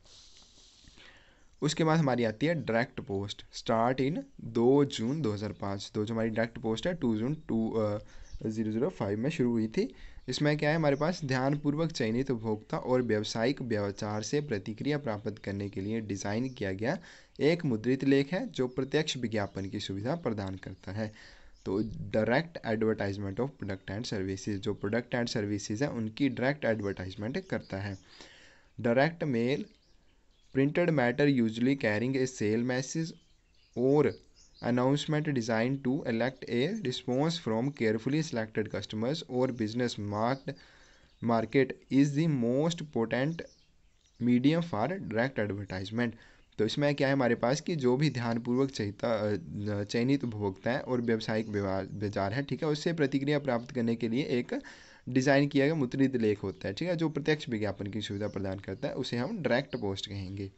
उसके बाद हमारी आती है डायरेक्ट पोस्ट स्टार्ट इन दो जून 2005 दो तो जो हमारी डायरेक्ट पोस्ट है two June two zero zero five में शुरू हुई थी इसमें क्या है हमारे पास ध्यानपूर्वक चयनित उपभोक्ता और व्यावसायिक व्यवचार से प्रतिक्रिया प्राप्त करने के लिए डिज़ाइन किया गया एक मुद्रित लेख है जो प्रत्यक्ष विज्ञापन की सुविधा प्रदान करता है तो direct advertisement of product and services जो प्रोडक्ट एंड सर्विसेज हैं उनकी डायरेक्ट एडवर्टाइजमेंट करता है direct mail printed matter usually carrying a sale message or announcement designed to elect a response from carefully selected customers or business marked market is the most potent medium for direct advertisement तो इसमें क्या है हमारे पास कि जो भी ध्यानपूर्वक चयिता चयनित उपभोक्ता है और व्यावसायिक व्यवहार बाजार है ठीक है उससे प्रतिक्रिया प्राप्त करने के लिए एक डिज़ाइन किया गया मुद्रित लेख होता है ठीक है जो प्रत्यक्ष विज्ञापन की सुविधा प्रदान करता है उसे हम डायरेक्ट पोस्ट कहेंगे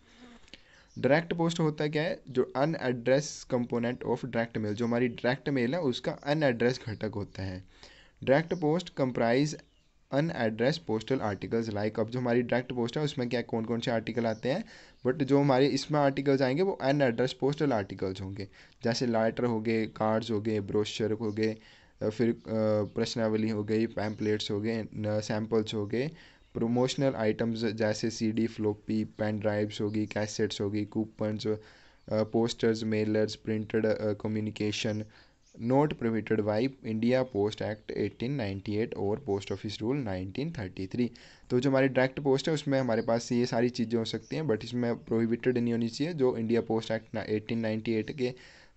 डायरेक्ट पोस्ट होता क्या है जो unaddressed component of direct mail जो हमारी डायरेक्ट मेल है उसका अन एड्रेस घटक होता है direct post comprise unaddressed postal articles like अब जो हमारी डायरेक्ट पोस्ट है उसमें क्या कौन कौन से आर्टिकल आते हैं बट जो हमारे इसमें आर्टिकल्स आएंगे वो अन एड्रेस पोस्टल आर्टिकल्स होंगे जैसे लाइटर हो गए कार्ड्स हो गए ब्रोशर हो गए फिर प्रश्नावली हो गई पैम्पलेट्स हो गए सैम्पल्स हो गए प्रोमोशनल आइटम्स जैसे सीडी फ्लोपी पेन ड्राइव्स होगी कैसेट्स होगी coupons posters mailers printed communication not prohibited by India post act 1898 और पोस्ट ऑफिस रूल 1933 तो जो हमारी डायरेक्ट पोस्ट है उसमें हमारे पास ये सारी चीज़ें हो सकती हैं बट इसमें प्रोहिबिटेड नहीं होनी चाहिए जो इंडिया पोस्ट एक्ट एट के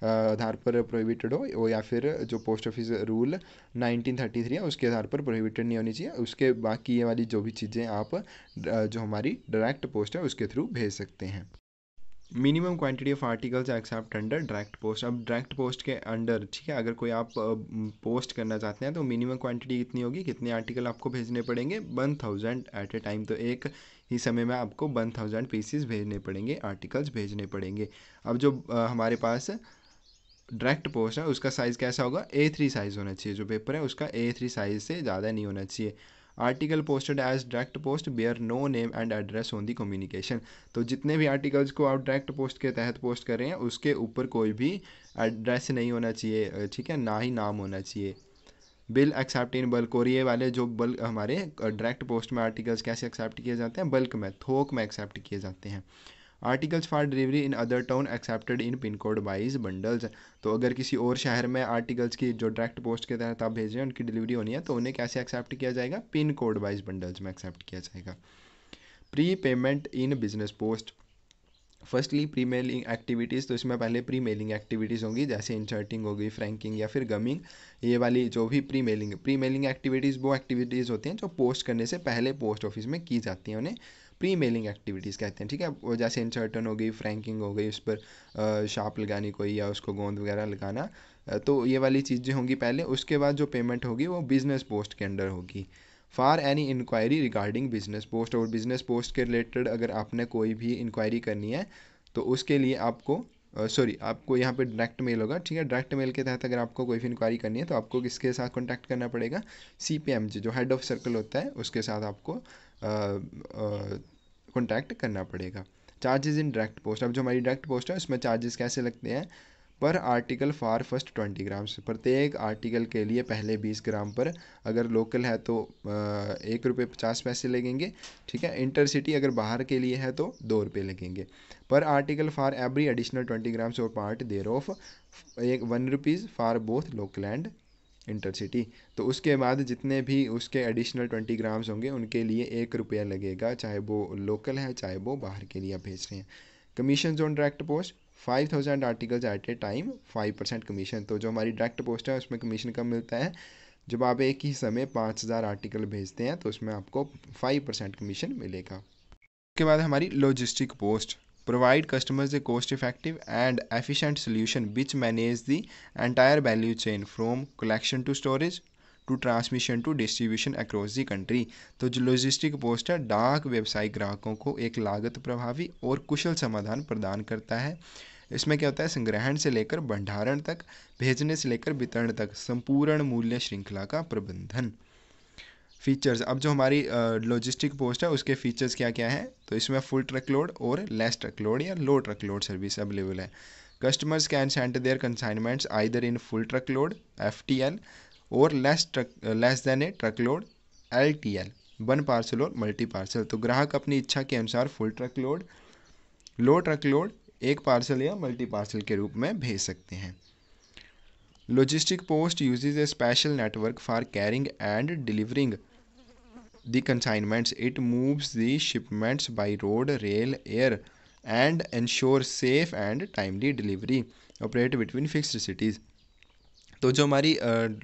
आधार पर प्रोहिबिटेड हो वो या फिर जो पोस्ट ऑफिस रूल 1933 है उसके आधार पर प्रोहिबिटेड नहीं होनी चाहिए उसके बाकी ये वाली जो भी चीज़ें आप जो हमारी डायरेक्ट पोस्ट है उसके थ्रू भेज सकते हैं minimum quantity of articles accept under direct post अब डायरेक्ट पोस्ट के अंडर ठीक है अगर कोई आप पोस्ट करना चाहते हैं तो मिनिमम क्वांटिटी कितनी होगी कितने आर्टिकल आपको भेजने पड़ेंगे one thousand at a time तो एक ही समय में आपको वन थाउजेंड पीसीज भेजने पड़ेंगे आर्टिकल्स भेजने पड़ेंगे अब जो हमारे पास डायरेक्ट पोस्ट है उसका साइज़ कैसा होगा ए थ्री साइज़ होना चाहिए जो पेपर है उसका ए थ्री साइज़ से ज़्यादा नहीं होना चाहिए article posted as direct post bear no name and address on the communication तो जितने भी आर्टिकल्स को आप डायरेक्ट पोस्ट के तहत पोस्ट कर रहे हैं उसके ऊपर कोई भी एड्रेस नहीं होना चाहिए ठीक है ना ही नाम होना चाहिए बिल एक्सेप्ट इन बल्क और ये वाले जो बल्क हमारे डायरेक्ट पोस्ट में आर्टिकल्स कैसे एक्सेप्ट किए जाते हैं बल्क में थोक में एक्सेप्ट किए जाते हैं articles for delivery in other town accepted in pin code wise bundles तो अगर किसी और शहर में आर्टिकल्स की जो डायरेक्ट पोस्ट के तहत आप भेज रहे हैं उनकी डिलीवरी होनी है तो उन्हें कैसे एक्सेप्ट किया जाएगा पिन कोड वाइज बंडल्स में एक्सेप्ट किया जाएगा pre payment in business post firstly pre mailing activities तो इसमें पहले प्री मेलिंग एक्टिविटीज़ होंगी जैसे इंसर्टिंग होगी फ्रैंकिंग या फिर गमिंग ये वाली जो भी pre mailing pre mailing activities वो एक्टिविटीज़ होती हैं जो पोस्ट करने से पहले पोस्ट ऑफिस में की जाती हैं उन्हें प्री मेलिंग एक्टिविटीज़ कहते हैं ठीक है वो जैसे इंसर्टन हो गई फ्रैंकिंग हो गई उस पर शार्प लगानी कोई या उसको गोंद वगैरह लगाना तो ये वाली चीज़ें होंगी पहले उसके बाद जो पेमेंट होगी वो बिज़नेस पोस्ट के अंडर होगी for any inquiry regarding business post और बिजनेस पोस्ट के रिलेटेड अगर आपने कोई भी इंक्वायरी करनी है तो उसके लिए आपको सॉरी uh, आपको यहाँ पे डायरेक्ट मेल होगा ठीक है डायरेक्ट मेल के तहत अगर आपको कोई भी इंक्वायरी करनी है तो आपको किसके साथ कॉन्टैक्ट करना पड़ेगा सी पी एम जी जो हेड ऑफ सर्कल होता है उसके साथ आपको कॉन्टैक्ट करना पड़ेगा चार्जेस इन डायरेक्ट पोस्ट अब जो हमारी डायरेक्ट पोस्ट है उसमें चार्जेस कैसे लगते हैं per article for first twenty grams प्रत्येक आर्टिकल के लिए पहले बीस ग्राम पर अगर लोकल है तो एक रुपये पचास पैसे लगेंगे ठीक है इंटरसिटी अगर बाहर के लिए है तो दो रुपये लगेंगे per article for every additional twenty grams और पार्ट देर ऑफ एक one rupees for both local and intercity तो उसके बाद जितने भी उसके एडिशनल ट्वेंटी ग्राम्स होंगे उनके लिए एक रुपया लगेगा चाहे वो लोकल है चाहे वो बाहर के लिए भेज रहे हैं commission zone direct post five thousand articles at a time five percent commission तो जो हमारी डायरेक्ट पोस्ट है उसमें कमीशन कम मिलता है जब आप एक ही समय पाँच हज़ार आर्टिकल भेजते हैं तो उसमें आपको फाइव परसेंट कमीशन मिलेगा उसके बाद हमारी logistic post provide customers a cost effective and efficient solution which manages the entire value chain from collection to storage to transmission to distribution across the country तो जो लॉजिस्टिक पोस्ट है डाक व्यवसायिक ग्राहकों को एक लागत प्रभावी और कुशल समाधान प्रदान करता है इसमें क्या होता है संग्रहण से लेकर भंडारण तक भेजने से लेकर वितरण तक संपूर्ण मूल्य श्रृंखला का प्रबंधन फीचर्स अब जो हमारी लॉजिस्टिक पोस्ट है उसके फीचर्स क्या क्या हैं तो इसमें फुल ट्रक लोड और लेस ट्रक लोड या low truck load service available है customers can send their consignments either in full truck load F T L और less truck less than a truck load L T L one parcel और multi parcel तो ग्राहक अपनी इच्छा के अनुसार full truck load low truck load एक parcel या मल्टी पार्सल के रूप में भेज सकते हैं logistic post uses a special network for carrying and delivering the consignments, it moves the shipments by road, rail, air and ensures safe and timely delivery. Operate between fixed cities. तो जो हमारी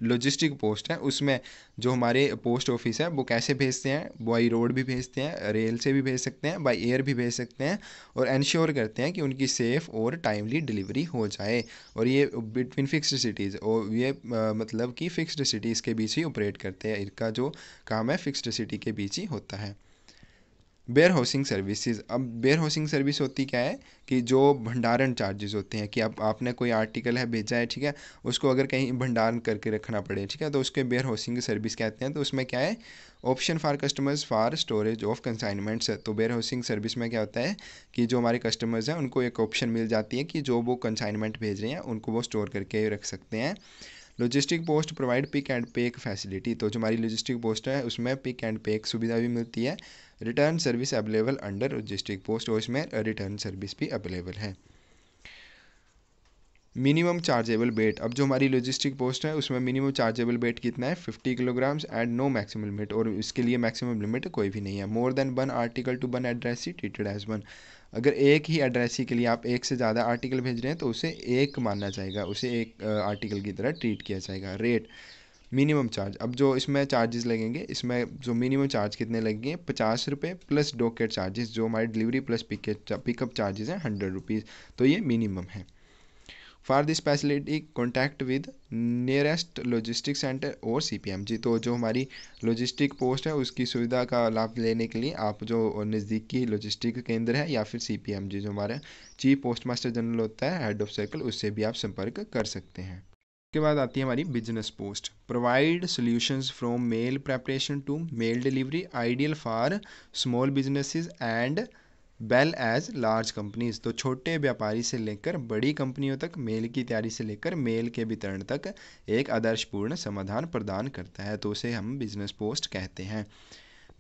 logistic post है उसमें जो हमारे post office है वो कैसे भेजते हैं बाई रोड भी भेजते हैं रेल से भी भेज सकते हैं बाई एयर भी भेज सकते हैं और इन्श्योर करते हैं कि उनकी सेफ़ और टाइमली डिलीवरी हो जाए और ये बिटवीन फिक्स्ड सिटीज़ और ये मतलब कि फ़िक्स्ड सिटीज़ के बीच ही ऑपरेट करते हैं इनका जो काम है फिक्स्ड सिटी के बीच ही होता है बेयर हाउसिंग सर्विसेज अब बेयर हाउसिंग सर्विस होती क्या है कि जो भंडारण चार्जेस होते हैं कि आप आपने कोई आर्टिकल है भेजा है ठीक है उसको अगर कहीं भंडारण करके रखना पड़े ठीक है तो उसके बेयर हाउसिंग सर्विस कहते हैं तो उसमें क्या है option for customers for storage of consignments तो बेयर हाउसिंग सर्विस में क्या होता है कि जो हमारे कस्टमर्स हैं उनको एक ऑप्शन मिल जाती है कि जो वो कंसाइनमेंट भेज रहे हैं उनको वो स्टोर करके रख सकते हैं logistic post provide pick and एक फैसिलिटी तो जो हमारी लॉजिस्टिक पोस्ट है उसमें पिक एंड एक सुविधा भी मिलती है return service available under logistic post और इसमें रिटर्न सर्विस भी अवेलेबल है मिनिमम चार्जेबल वेट अब जो हमारी लॉजिस्टिक पोस्ट है उसमें मिनिमम चार्जेबल वेट कितना है 50 kilograms and no maximum limit और इसके लिए मैक्सिमम लिमिट कोई भी नहीं है more than one article to one address ही ट्रीटेड एज वन अगर एक ही एड्रेस के लिए आप एक से ज़्यादा आर्टिकल भेज रहे हैं तो उसे एक माना जाएगा उसे एक आर्टिकल की तरह ट्रीट किया जाएगा रेट मिनिमम चार्ज अब जो इसमें चार्जेस लगेंगे इसमें जो मिनिमम चार्ज कितने लगेंगे पचास रुपये प्लस डॉकेट चार्जेस जो हमारे delivery plus pick pickup charges हैं हंड्रेड रुपीज़ तो ये मिनिमम है for this facility contact with nearest logistic centre और एम जी तो जो हमारी लॉजिस्टिक पोस्ट है उसकी सुविधा का लाभ लेने के लिए आप जो नज़दीकी लॉजिस्टिक केंद्र है या फिर एम जी जो हमारा चीफ पोस्ट मास्टर जनरल होता है हेड ऑफ सर्कल उससे भी आप संपर्क कर सकते हैं उसके बाद आती है हमारी business post provide solutions from mail preparation to mail delivery ideal for small businesses and well as large companies तो छोटे व्यापारी से लेकर बड़ी कंपनियों तक मेल की तैयारी से लेकर मेल के वितरण तक एक आदर्शपूर्ण समाधान प्रदान करता है तो उसे हम बिजनेस पोस्ट कहते हैं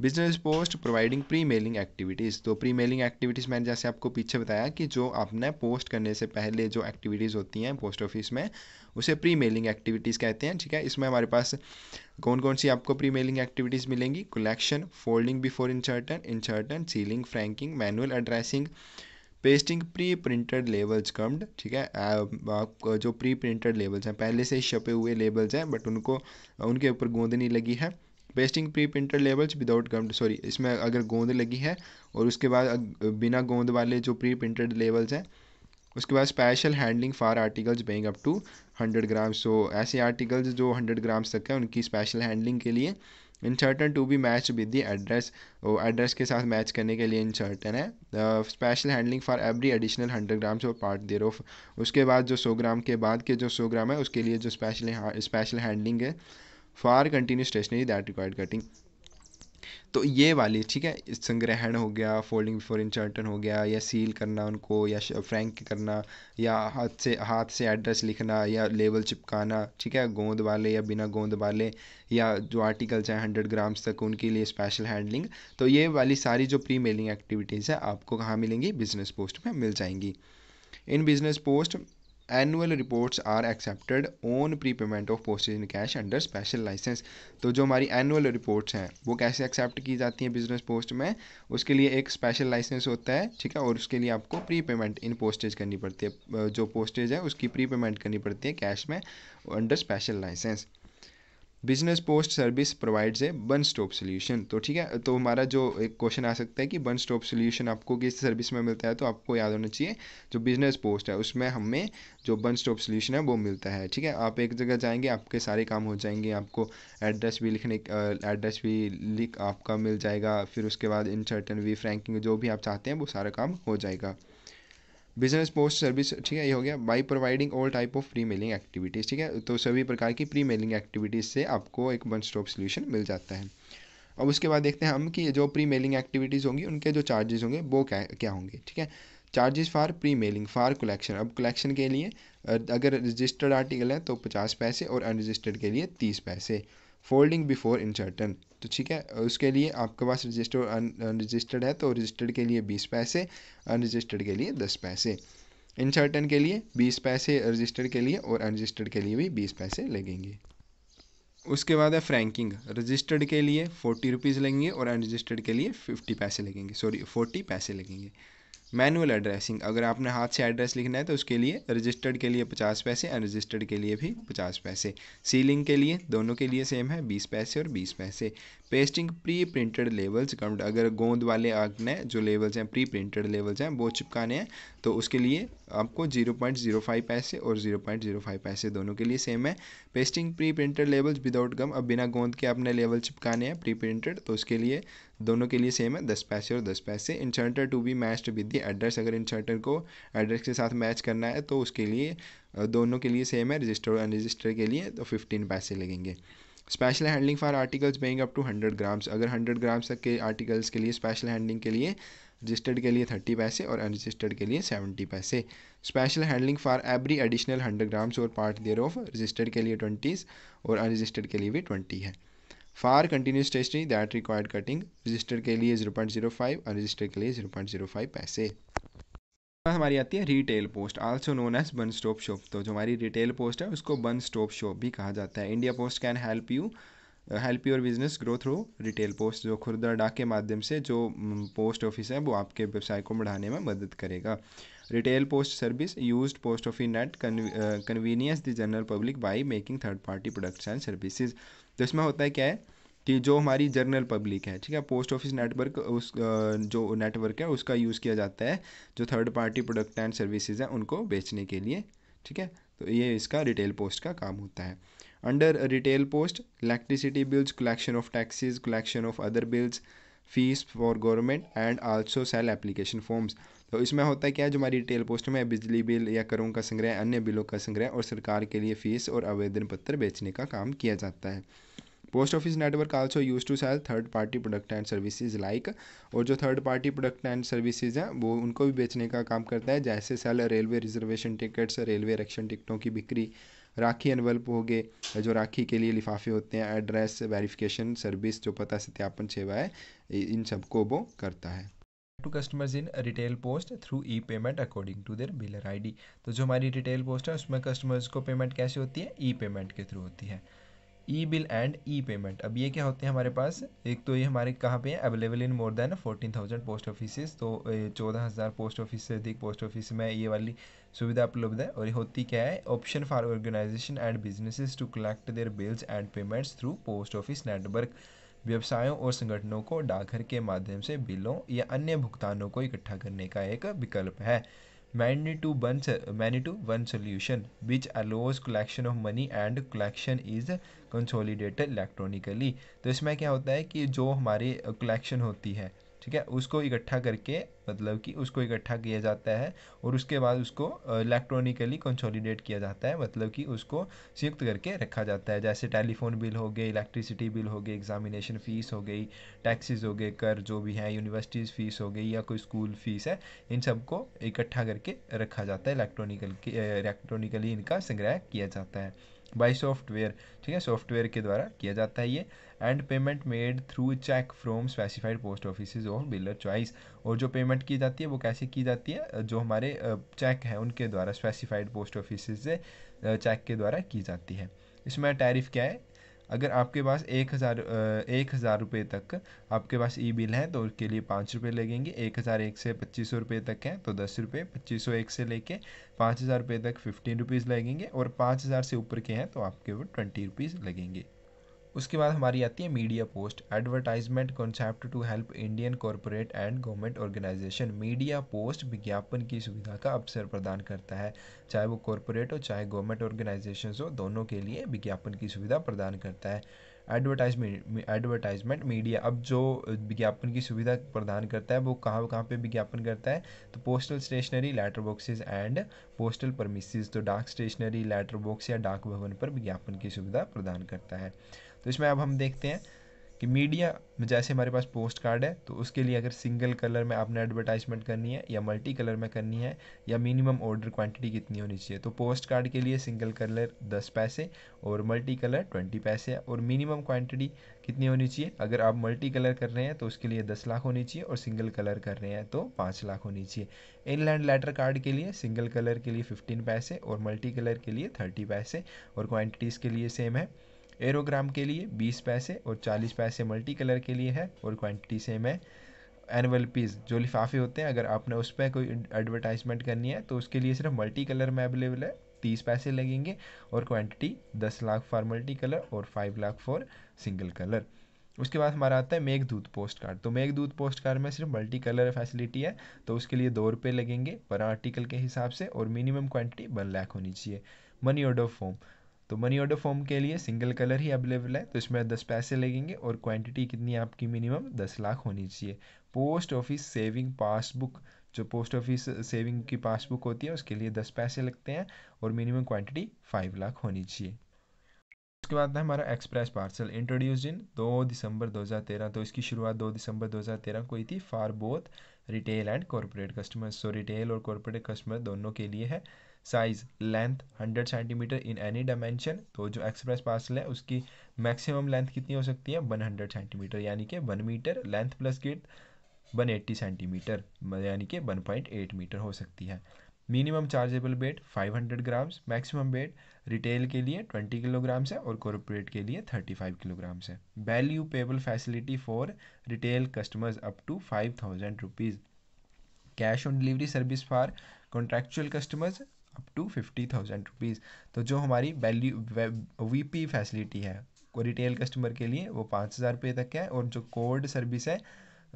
business post providing pre mailing activities तो प्री मेलिंग एक्टिविटीज़ मैंने जैसे आपको पीछे बताया कि जो आपने पोस्ट करने से पहले जो एक्टिविटीज़ होती हैं पोस्ट ऑफिस में उसे प्री मेलिंग एक्टिविटीज़ कहते हैं ठीक है इसमें हमारे पास कौन कौन सी आपको प्री मेलिंग एक्टिविटीज़ मिलेंगी collection folding before insertion insertion sealing franking manual addressing pasting pre printed labels gummed ठीक है आप जो प्री प्रिंटेड लेबल्स हैं पहले से ही छपे हुए लेबल्स हैं बट उनको उनके ऊपर गोंदनी लगी है pasting pre printed labels without gummed sorry इसमें अगर गोंद लगी है और उसके बाद बिना गोंद वाले जो प्री प्रिंटेड लेबल्स हैं उसके बाद special handling for articles weighing up to hundred gram so ऐसे आर्टिकल्स जो हंड्रेड ग्राम्स तक है उनकी स्पेशल हैंडलिंग के लिए insertion to be match with the address और एड्रेस के साथ मैच करने के लिए इंसर्टन है special handling for every additional hundred grams और पार्ट देर ऑफ उसके बाद जो सौ ग्राम के बाद के जो सौ ग्राम है उसके लिए जो स्पेशल स्पेशल हैंडलिंग है for continue stationery that required cutting तो ये वाली ठीक है संग्रहण हो गया फोल्डिंग बिफोर इंचर्टन हो गया या सील करना उनको या फ्रैंक करना या हाथ से हाथ से एड्रेस लिखना या लेबल चिपकाना ठीक है गोंद वाले या बिना गोंद वाले या जो आर्टिकल्स हैं हंड्रेड ग्राम्स तक उनके लिए स्पेशल हैंडलिंग तो ये वाली सारी जो प्री मेलिंग एक्टिविटीज़ है आपको कहाँ मिलेंगी बिजनेस पोस्ट में मिल जाएंगी in business post annual reports are accepted on pre payment of postage in cash under special licence तो जो हमारी एनुअल रिपोर्ट्स हैं वो कैसे एक्सेप्ट की जाती हैं बिजनेस पोस्ट में उसके लिए एक स्पेशल लाइसेंस होता है ठीक है और उसके लिए आपको प्री पेमेंट इन पोस्टेज करनी पड़ती है जो पोस्टेज है उसकी प्री पेमेंट करनी पड़ती है कैश में under special licence business post service provides a one stop solution तो ठीक है तो हमारा जो एक क्वेश्चन आ सकता है कि वन स्टॉप सोल्यूशन आपको किस सर्विस में मिलता है तो आपको याद होना चाहिए जो बिजनेस पोस्ट है उसमें हमें जो वन स्टॉप सोल्यूशन है वो मिलता है ठीक है आप एक जगह जाएंगे आपके सारे काम हो जाएंगे आपको एड्रेस भी लिखने एड्रेस भी लिख आपका मिल जाएगा फिर उसके बाद इंसर्टन वी फ्रैंकिंग जो भी आप चाहते हैं वो सारा काम हो जाएगा बिजनेस पोस्ट सर्विस ठीक है ये हो गया by providing all type of pre mailing activities ठीक है तो सभी प्रकार की प्री मेलिंग एक्टिविटीज़ से आपको एक वन स्टॉप सोल्यूशन मिल जाता है अब उसके बाद देखते हैं हम कि जो प्री मेलिंग एक्टिविटीज़ होंगी उनके जो चार्जेस होंगे वो क्या क्या होंगे ठीक है charges for pre mailing for collection अब कलेक्शन के लिए अगर रजिस्टर्ड आर्टिकल है तो पचास पैसे और अनरजिस्टर्ड के लिए तीस पैसे फोल्डिंग बिफोर इंसर्टन तो ठीक है उसके लिए आपके पास रजिस्टर अनरजिस्टर्ड है तो रजिस्टर्ड के लिए बीस पैसे अनरजिस्टर्ड के लिए दस पैसे सर्टन के लिए बीस पैसे रजिस्टर्ड के लिए और अनरजिस्टर्ड के लिए भी बीस पैसे लगेंगे उसके बाद है फ्रैंकिंग रजिस्टर्ड के लिए फोर्टी रुपीज़ लगेंगे और अनरजिस्टर्ड के लिए फिफ्टी पैसे लगेंगे सॉरी फोर्टी पैसे लगेंगे मैनुअल एड्रेसिंग अगर आपने हाथ से एड्रेस लिखना है तो उसके लिए रजिस्टर्ड के लिए पचास पैसे अनरजिस्टर्ड के लिए भी पचास पैसे सीलिंग के लिए दोनों के लिए सेम है बीस पैसे और बीस पैसे pasting pre printed labels gummed अगर गोंद वाले आपने जो लेवल्स हैं प्री प्रिंटेड लेवल्स हैं वो चिपकाने हैं तो उसके लिए आपको जीरो पॉइंट जीरो फाइव पैसे और जीरो पॉइंट जीरो फाइव पैसे दोनों के लिए सेम है pasting pre printed labels without gum अब बिना गोंद के आपने लेवल चिपकाने हैं प्री प्रिंटेड तो उसके लिए दोनों के लिए सेम है दस पैसे और दस पैसे inserter to be matched with the address अगर इंसर्टर को एड्रेस के साथ मैच करना है तो उसके लिए दोनों के लिए सेम है रजिस्टर और अनरजिस्टर के लिए तो फिफ्टीन पैसे लगेंगे special handling for articles weighing up to hundred grams अगर हंड्रेड ग्राम्स तक के आर्टिकल्स के लिए स्पेशल हैंडलिंग के लिए रजिस्टर्ड के लिए थर्टी पैसे और अनरजिस्टर्ड के लिए सेवेंटी पैसे special handling for every additional hundred grams और पार्ट देयर ऑफ रजिस्टर्ड के लिए ट्वेंटीज़ और अनरजिस्टर्ड के लिए भी ट्वेंटी है for continuous testing that required cutting register के लिए जीरो पॉइंट जीरो फाइव और रजिस्टर के लिए जीरो पॉइंट जीरो फाइव पैसे हमारी आती है retail post also known as one stop shop तो जो हमारी रिटेल पोस्ट है उसको वन स्टॉप शॉप भी कहा जाता है India post can help you help your business grow through retail post जो खुर्दा डाक के माध्यम से जो पोस्ट ऑफिस है वो आपके व्यवसाय को बढ़ाने में मदद करेगा retail post service use post office net convenience the general public by making third party products and services तो इसमें होता है क्या है कि जो हमारी जनरल पब्लिक है ठीक है पोस्ट ऑफिस नेटवर्क उस जो नेटवर्क है उसका यूज़ किया जाता है जो third party product and services हैं उनको बेचने के लिए ठीक है तो ये इसका रिटेल पोस्ट का काम होता है under retail post electricity bills collection of taxes collection of other bills fees for government and also sale application forms तो इसमें होता है क्या जो हमारी रिटेल पोस्ट में बिजली बिल या करों का संग्रह अन्य बिलों का संग्रह और सरकार के लिए फीस और आवेदन पत्र बेचने का काम किया जाता है post office network also use to sell third party product and services like और जो third party product and services हैं वो उनको भी बेचने का काम करता है जैसे sell railway reservation tickets railway आरक्षण टिकटों की बिक्री राखी एनवल्प हो गए जो राखी के लिए लिफाफे होते हैं एड्रेस वेरिफिकेशन सर्विस जो पता सत्यापन सेवा है इन सबको वो करता है to customers in retail post through e payment according to their biller ID तो जो हमारी रिटेल पोस्ट है उसमें कस्टमर्स को पेमेंट कैसे होती है ई पेमेंट के थ्रू होती है e bill and e payment अब ये क्या होते हैं हमारे पास एक तो ये हमारे कहाँ पे है available in more than fourteen thousand post offices तो चौदह हज़ार पोस्ट ऑफिस से अधिक पोस्ट ऑफिस में ये वाली सुविधा उपलब्ध है और ये होती क्या है option for organization and businesses to collect their bills and payments through post office network व्यवसायों और संगठनों को डाकघर के माध्यम से बिलों या अन्य भुगतानों को इकट्ठा करने का एक विकल्प है many to one many to one solution which allows collection of money and collection is consolidated electronically तो इसमें क्या होता है कि जो हमारी कलेक्शन होती है ठीक है उसको इकट्ठा करके मतलब कि उसको इकट्ठा किया जाता है और उसके बाद उसको इलेक्ट्रॉनिकली कंसोलिडेट किया जाता है मतलब कि उसको संयुक्त करके रखा जाता है जैसे टेलीफोन बिल हो गए इलेक्ट्रिसिटी बिल हो गए एग्जामिनेशन फ़ीस हो गई टैक्सेस हो गए कर जो भी हैं यूनिवर्सिटीज़ फ़ीस हो गई या कोई स्कूल फ़ीस है इन सबको इकट्ठा करके रखा जाता है इलेक्ट्रॉनिकल इलेक्ट्रॉनिकली इनका संग्रह किया जाता है बाय सॉफ्टवेयर ठीक है सॉफ्टवेयर के द्वारा किया जाता है ये and payment made through cheque from specified post office of biller choice और जो पेमेंट की जाती है वो कैसे की जाती है जो हमारे चेक है उनके द्वारा स्पेसिफाइड पोस्ट ऑफिस से चेक के द्वारा की जाती है इसमें टैरिफ क्या है अगर आपके पास एक हज़ार एक हज़ार रुपये तक आपके पास ई बिल है तो उसके लिए पाँच रुपये लगेंगे एक हज़ार एक से पच्चीस सौ रुपये तक है तो दस रुपये पच्चीस सौ एक से लेके पाँच हज़ार रुपये तक फिफ्टीन रुपीज़ लगेंगे और पाँच हज़ार से ऊपर के हैं तो आपके वो ट्वेंटी रुपीज़ लगेंगे उसके बाद हमारी आती है media post advertisement concept to help Indian corporate and government organization media post विज्ञापन की सुविधा का अवसर प्रदान करता है चाहे वो कॉरपोरेट हो चाहे गवर्नमेंट ऑर्गेनाइजेशन हो दोनों के लिए विज्ञापन की सुविधा प्रदान करता है एडवर्टाइजमेंट एडवर्टाइजमेंट मीडिया अब जो विज्ञापन की सुविधा प्रदान करता है वो कहाँ कहाँ पे विज्ञापन करता है तो postal stationery letter boxes and postal premises तो डाक स्टेशनरी लेटर बॉक्स या डाक भवन पर विज्ञापन की सुविधा प्रदान करता है तो इसमें अब हम देखते हैं कि मीडिया में जैसे हमारे पास पोस्ट कार्ड है तो उसके लिए अगर सिंगल कलर में आपने एडवर्टाइजमेंट करनी है या मल्टी कलर में करनी है या मिनिमम ऑर्डर क्वांटिटी कितनी होनी चाहिए तो पोस्ट कार्ड के लिए सिंगल कलर दस पैसे और मल्टी कलर ट्वेंटी पैसे और मिनिमम क्वांटिटी कितनी होनी चाहिए अगर आप मल्टी कलर कर रहे हैं तो उसके लिए दस लाख होनी चाहिए और सिंगल कलर कर रहे हैं तो पाँच लाख होनी चाहिए इनलैंड लेटर कार्ड के लिए सिंगल कलर के लिए फिफ्टीन पैसे और मल्टी कलर के लिए थर्टी पैसे और क्वान्टिटीज़ के लिए सेम है एरोग्राम के लिए बीस पैसे और चालीस पैसे मल्टी कलर के लिए है और क्वांटिटी सेम है एनअल पीस जो लिफाफे होते हैं अगर आपने उस पर कोई एडवर्टाइजमेंट करनी है तो उसके लिए सिर्फ मल्टी कलर में अवेलेबल है तीस पैसे लगेंगे और क्वांटिटी दस लाख फॉर मल्टी कलर और five lakh for single colour उसके बाद हमारा आता है मेघदूत पोस्ट कार्ड तो मेघदूत पोस्ट कार्ड में सिर्फ मल्टी कलर फैसिलिटी है तो उसके लिए दो रुपये लगेंगे पर आर्टिकल के हिसाब से और मिनिमम क्वांटिटी वन लाख होनी चाहिए मनी ऑर्डर फॉर्म तो मनी ऑर्डर फॉर्म के लिए सिंगल कलर ही अवेलेबल है तो इसमें दस पैसे लगेंगे और क्वांटिटी कितनी आपकी मिनिमम दस लाख होनी चाहिए पोस्ट ऑफिस सेविंग पासबुक जो पोस्ट ऑफिस सेविंग की पासबुक होती है उसके लिए दस पैसे लगते हैं और मिनिमम क्वांटिटी फाइव लाख होनी चाहिए उसके बाद हमारा एक्सप्रेस पार्सल इंट्रोड्यूस इन दो दिसंबर 2013 तो इसकी शुरुआत दो दिसंबर 2013 को हुई थी for both retail and corporate customers so retail और कॉरपोरेट कस्टमर दोनों के लिए है size length 100 centimetre in any dimension तो जो एक्सप्रेस पार्सल है उसकी मैक्सिमम लेंथ कितनी हो सकती है 100 सेंटीमीटर यानी कि 1 मीटर लेंथ प्लस गिट 180 सेंटीमीटर यानी कि 1.8 मीटर हो सकती है minimum chargeable weight 500 grams maximum weight retail के लिए 20 किलोग्राम्स है और कॉरपोरेट के लिए 35 किलोग्राम्स है value payable facility for retail customers up to five thousand rupees cash on delivery service for contractual customers up to fifty thousand rupees तो जो हमारी वैल्यू वी पी फैसिलिटी है रिटेल कस्टमर के लिए वो पाँच हज़ार रुपये तक है और जो कोड सर्विस है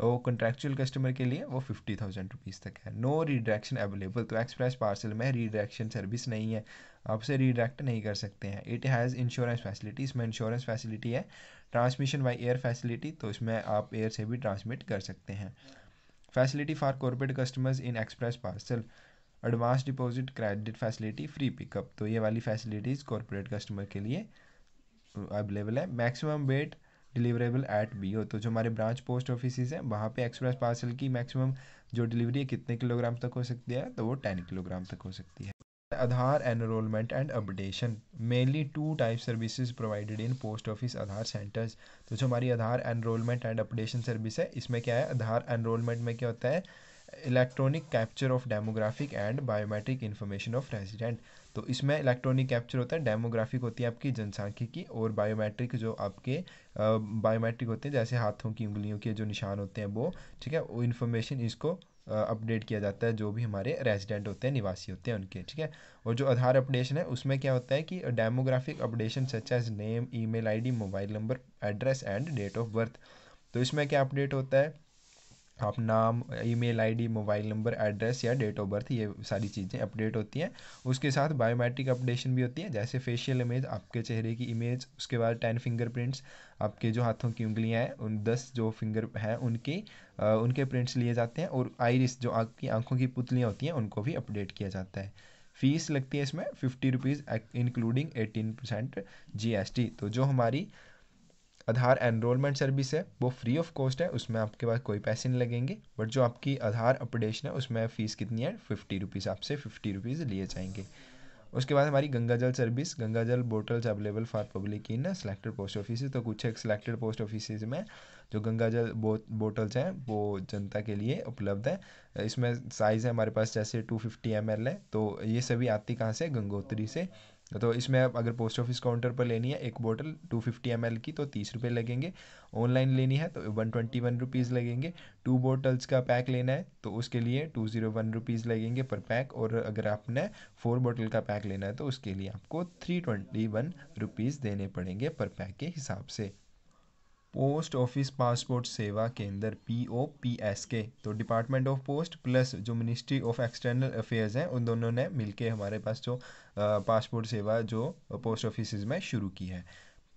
वो कॉन्ट्रेक्चुअल कस्टमर के लिए वो फिफ्टी थाउजेंड रुपीज़ तक है नो रिडायरेक्शन अवेलेबल तो एक्सप्रेस पार्सल में रिडायरेक्शन सर्विस नहीं है आप उसे रिडायरेक्ट नहीं कर सकते हैं इट हैज़ इंश्योरेंस फैसिलिटी इसमें इंश्योरेंस फैसिलिटी है ट्रांसमिशन बाई एयर फैसिलिटी तो इसमें आप एयर से भी ट्रांसमिट कर सकते हैं facility for corporate customers in express parcel advance deposit credit facility free pickup तो ये वाली फैसिलिटीज़ कॉरपोरेट कस्टमर के लिए अवेलेबल है maximum weight deliverable at B O तो जो हमारे ब्रांच पोस्ट ऑफिस हैं वहाँ पे एक्सप्रेस पार्सल की मैक्सिमम जो डिलीवरी है कितने किलोग्राम तक हो सकती है तो वो टेन किलोग्राम तक हो सकती है Aadhaar enrolment and updation mainly two type services provided in post office Aadhaar centres तो जो हमारी Aadhaar enrolment and updation service है इसमें क्या है आधार एनरोलमेंट में क्या होता है electronic capture of demographic and biometric information of resident तो इसमें इलेक्ट्रॉनिक कैप्चर होता है डेमोग्राफिक होती है आपकी जनसंख्या की और बायोमेट्रिक जो आपके बायोमेट्रिक होते हैं जैसे हाथों की उंगलियों के जो निशान होते हैं वो ठीक है वो इन्फॉर्मेशन इसको अपडेट किया जाता है जो भी हमारे रेजिडेंट होते हैं निवासी होते हैं उनके ठीक है और जो आधार अपडेशन है उसमें क्या होता है कि demographic updation such as name email ID mobile number address and date of birth तो इसमें क्या अपडेट होता है आप नाम email ID mobile number address या डेट ऑफ बर्थ ये सारी चीज़ें अपडेट होती हैं उसके साथ बायोमेट्रिक अपडेशन भी होती है जैसे फेशियल इमेज आपके चेहरे की इमेज उसके बाद टेन फिंगरप्रिंट्स आपके जो हाथों की उंगलियां हैं उन दस जो फिंगर हैं उनकी आ, उनके प्रिंट्स लिए जाते हैं और आइरिस जो आपकी आँखों की पुतलियाँ होती हैं उनको भी अपडेट किया जाता है फ़ीस लगती है इसमें fifty rupees including eighteen percent G S T तो जो हमारी आधार एनरोलमेंट सर्विस है वो फ्री ऑफ कॉस्ट है उसमें आपके पास कोई पैसे नहीं लगेंगे बट जो आपकी आधार अपडेशन है उसमें फ़ीस कितनी है फिफ्टी रुपीज़ आपसे फिफ्टी रुपीज़ लिए जाएंगे उसके बाद हमारी गंगा जल service Ganga jal bottles available for public in selected post office तो कुछ एक सिलेक्टेड पोस्ट ऑफिस में जो गंगा जल बो, बोटल्स हैं वो जनता के लिए उपलब्ध है इसमें साइज़ है हमारे पास जैसे टू फिफ्टी एम है तो ये सभी आती कहाँ से गंगोत्री से तो इसमें आप अगर पोस्ट ऑफिस काउंटर पर लेनी है एक बोतल टू फिफ्टी एम की तो तीस रुपये लगेंगे ऑनलाइन लेनी है तो वन ट्वेंटी वन रुपीज़ लगेंगे टू बोटल्स का पैक लेना है तो उसके लिए टू ज़ीरो वन रुपीज़ लगेंगे पर पैक और अगर आपने फोर बोतल का पैक लेना है तो उसके लिए आपको थ्री ट्वेंटी वन रुपीज़ देने पड़ेंगे पर पैक के हिसाब से पोस्ट ऑफिस पासपोर्ट सेवा केंद्र P O P S K तो डिपार्टमेंट ऑफ पोस्ट प्लस जो मिनिस्ट्री ऑफ एक्सटर्नल अफेयर्स हैं उन दोनों ने मिलके हमारे पास जो पासपोर्ट सेवा जो पोस्ट ऑफिस में शुरू की है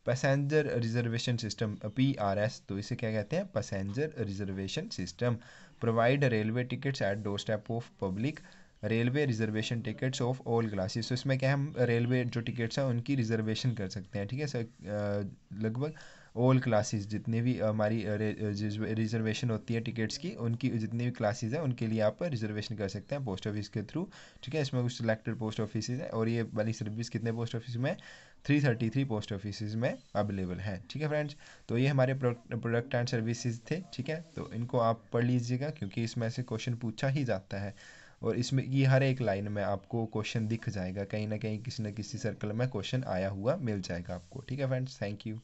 passenger reservation system P R S तो इसे क्या कहते हैं passenger reservation system provide railway tickets at doorstep of public railway reservation tickets of all classes तो इसमें क्या हम रेलवे जो टिकट्स हैं उनकी रिजर्वेशन कर सकते हैं ठीक है सर लगभग ऑल क्लासेस जितने भी हमारी रिजर्वेशन होती है टिकट्स की उनकी जितनी भी क्लासेस हैं उनके लिए आप रिजर्वेशन कर सकते हैं पोस्ट ऑफिस के थ्रू ठीक है इसमें कुछ सिलेक्टेड पोस्ट ऑफिस है और ये वाली सर्विस कितने पोस्ट ऑफिस में three thirty three post office में अवेलेबल है ठीक है फ्रेंड्स तो ये हमारे प्रोडक्ट एंड सर्विसेज थे ठीक है तो इनको आप पढ़ लीजिएगा क्योंकि इसमें से क्वेश्चन पूछा ही जाता है और इसमें ये हर एक लाइन में आपको क्वेश्चन दिख जाएगा कहीं ना कहीं किसी न किसी सर्कल में क्वेश्चन आया हुआ मिल जाएगा आपको ठीक है फ्रेंड्स थैंक यू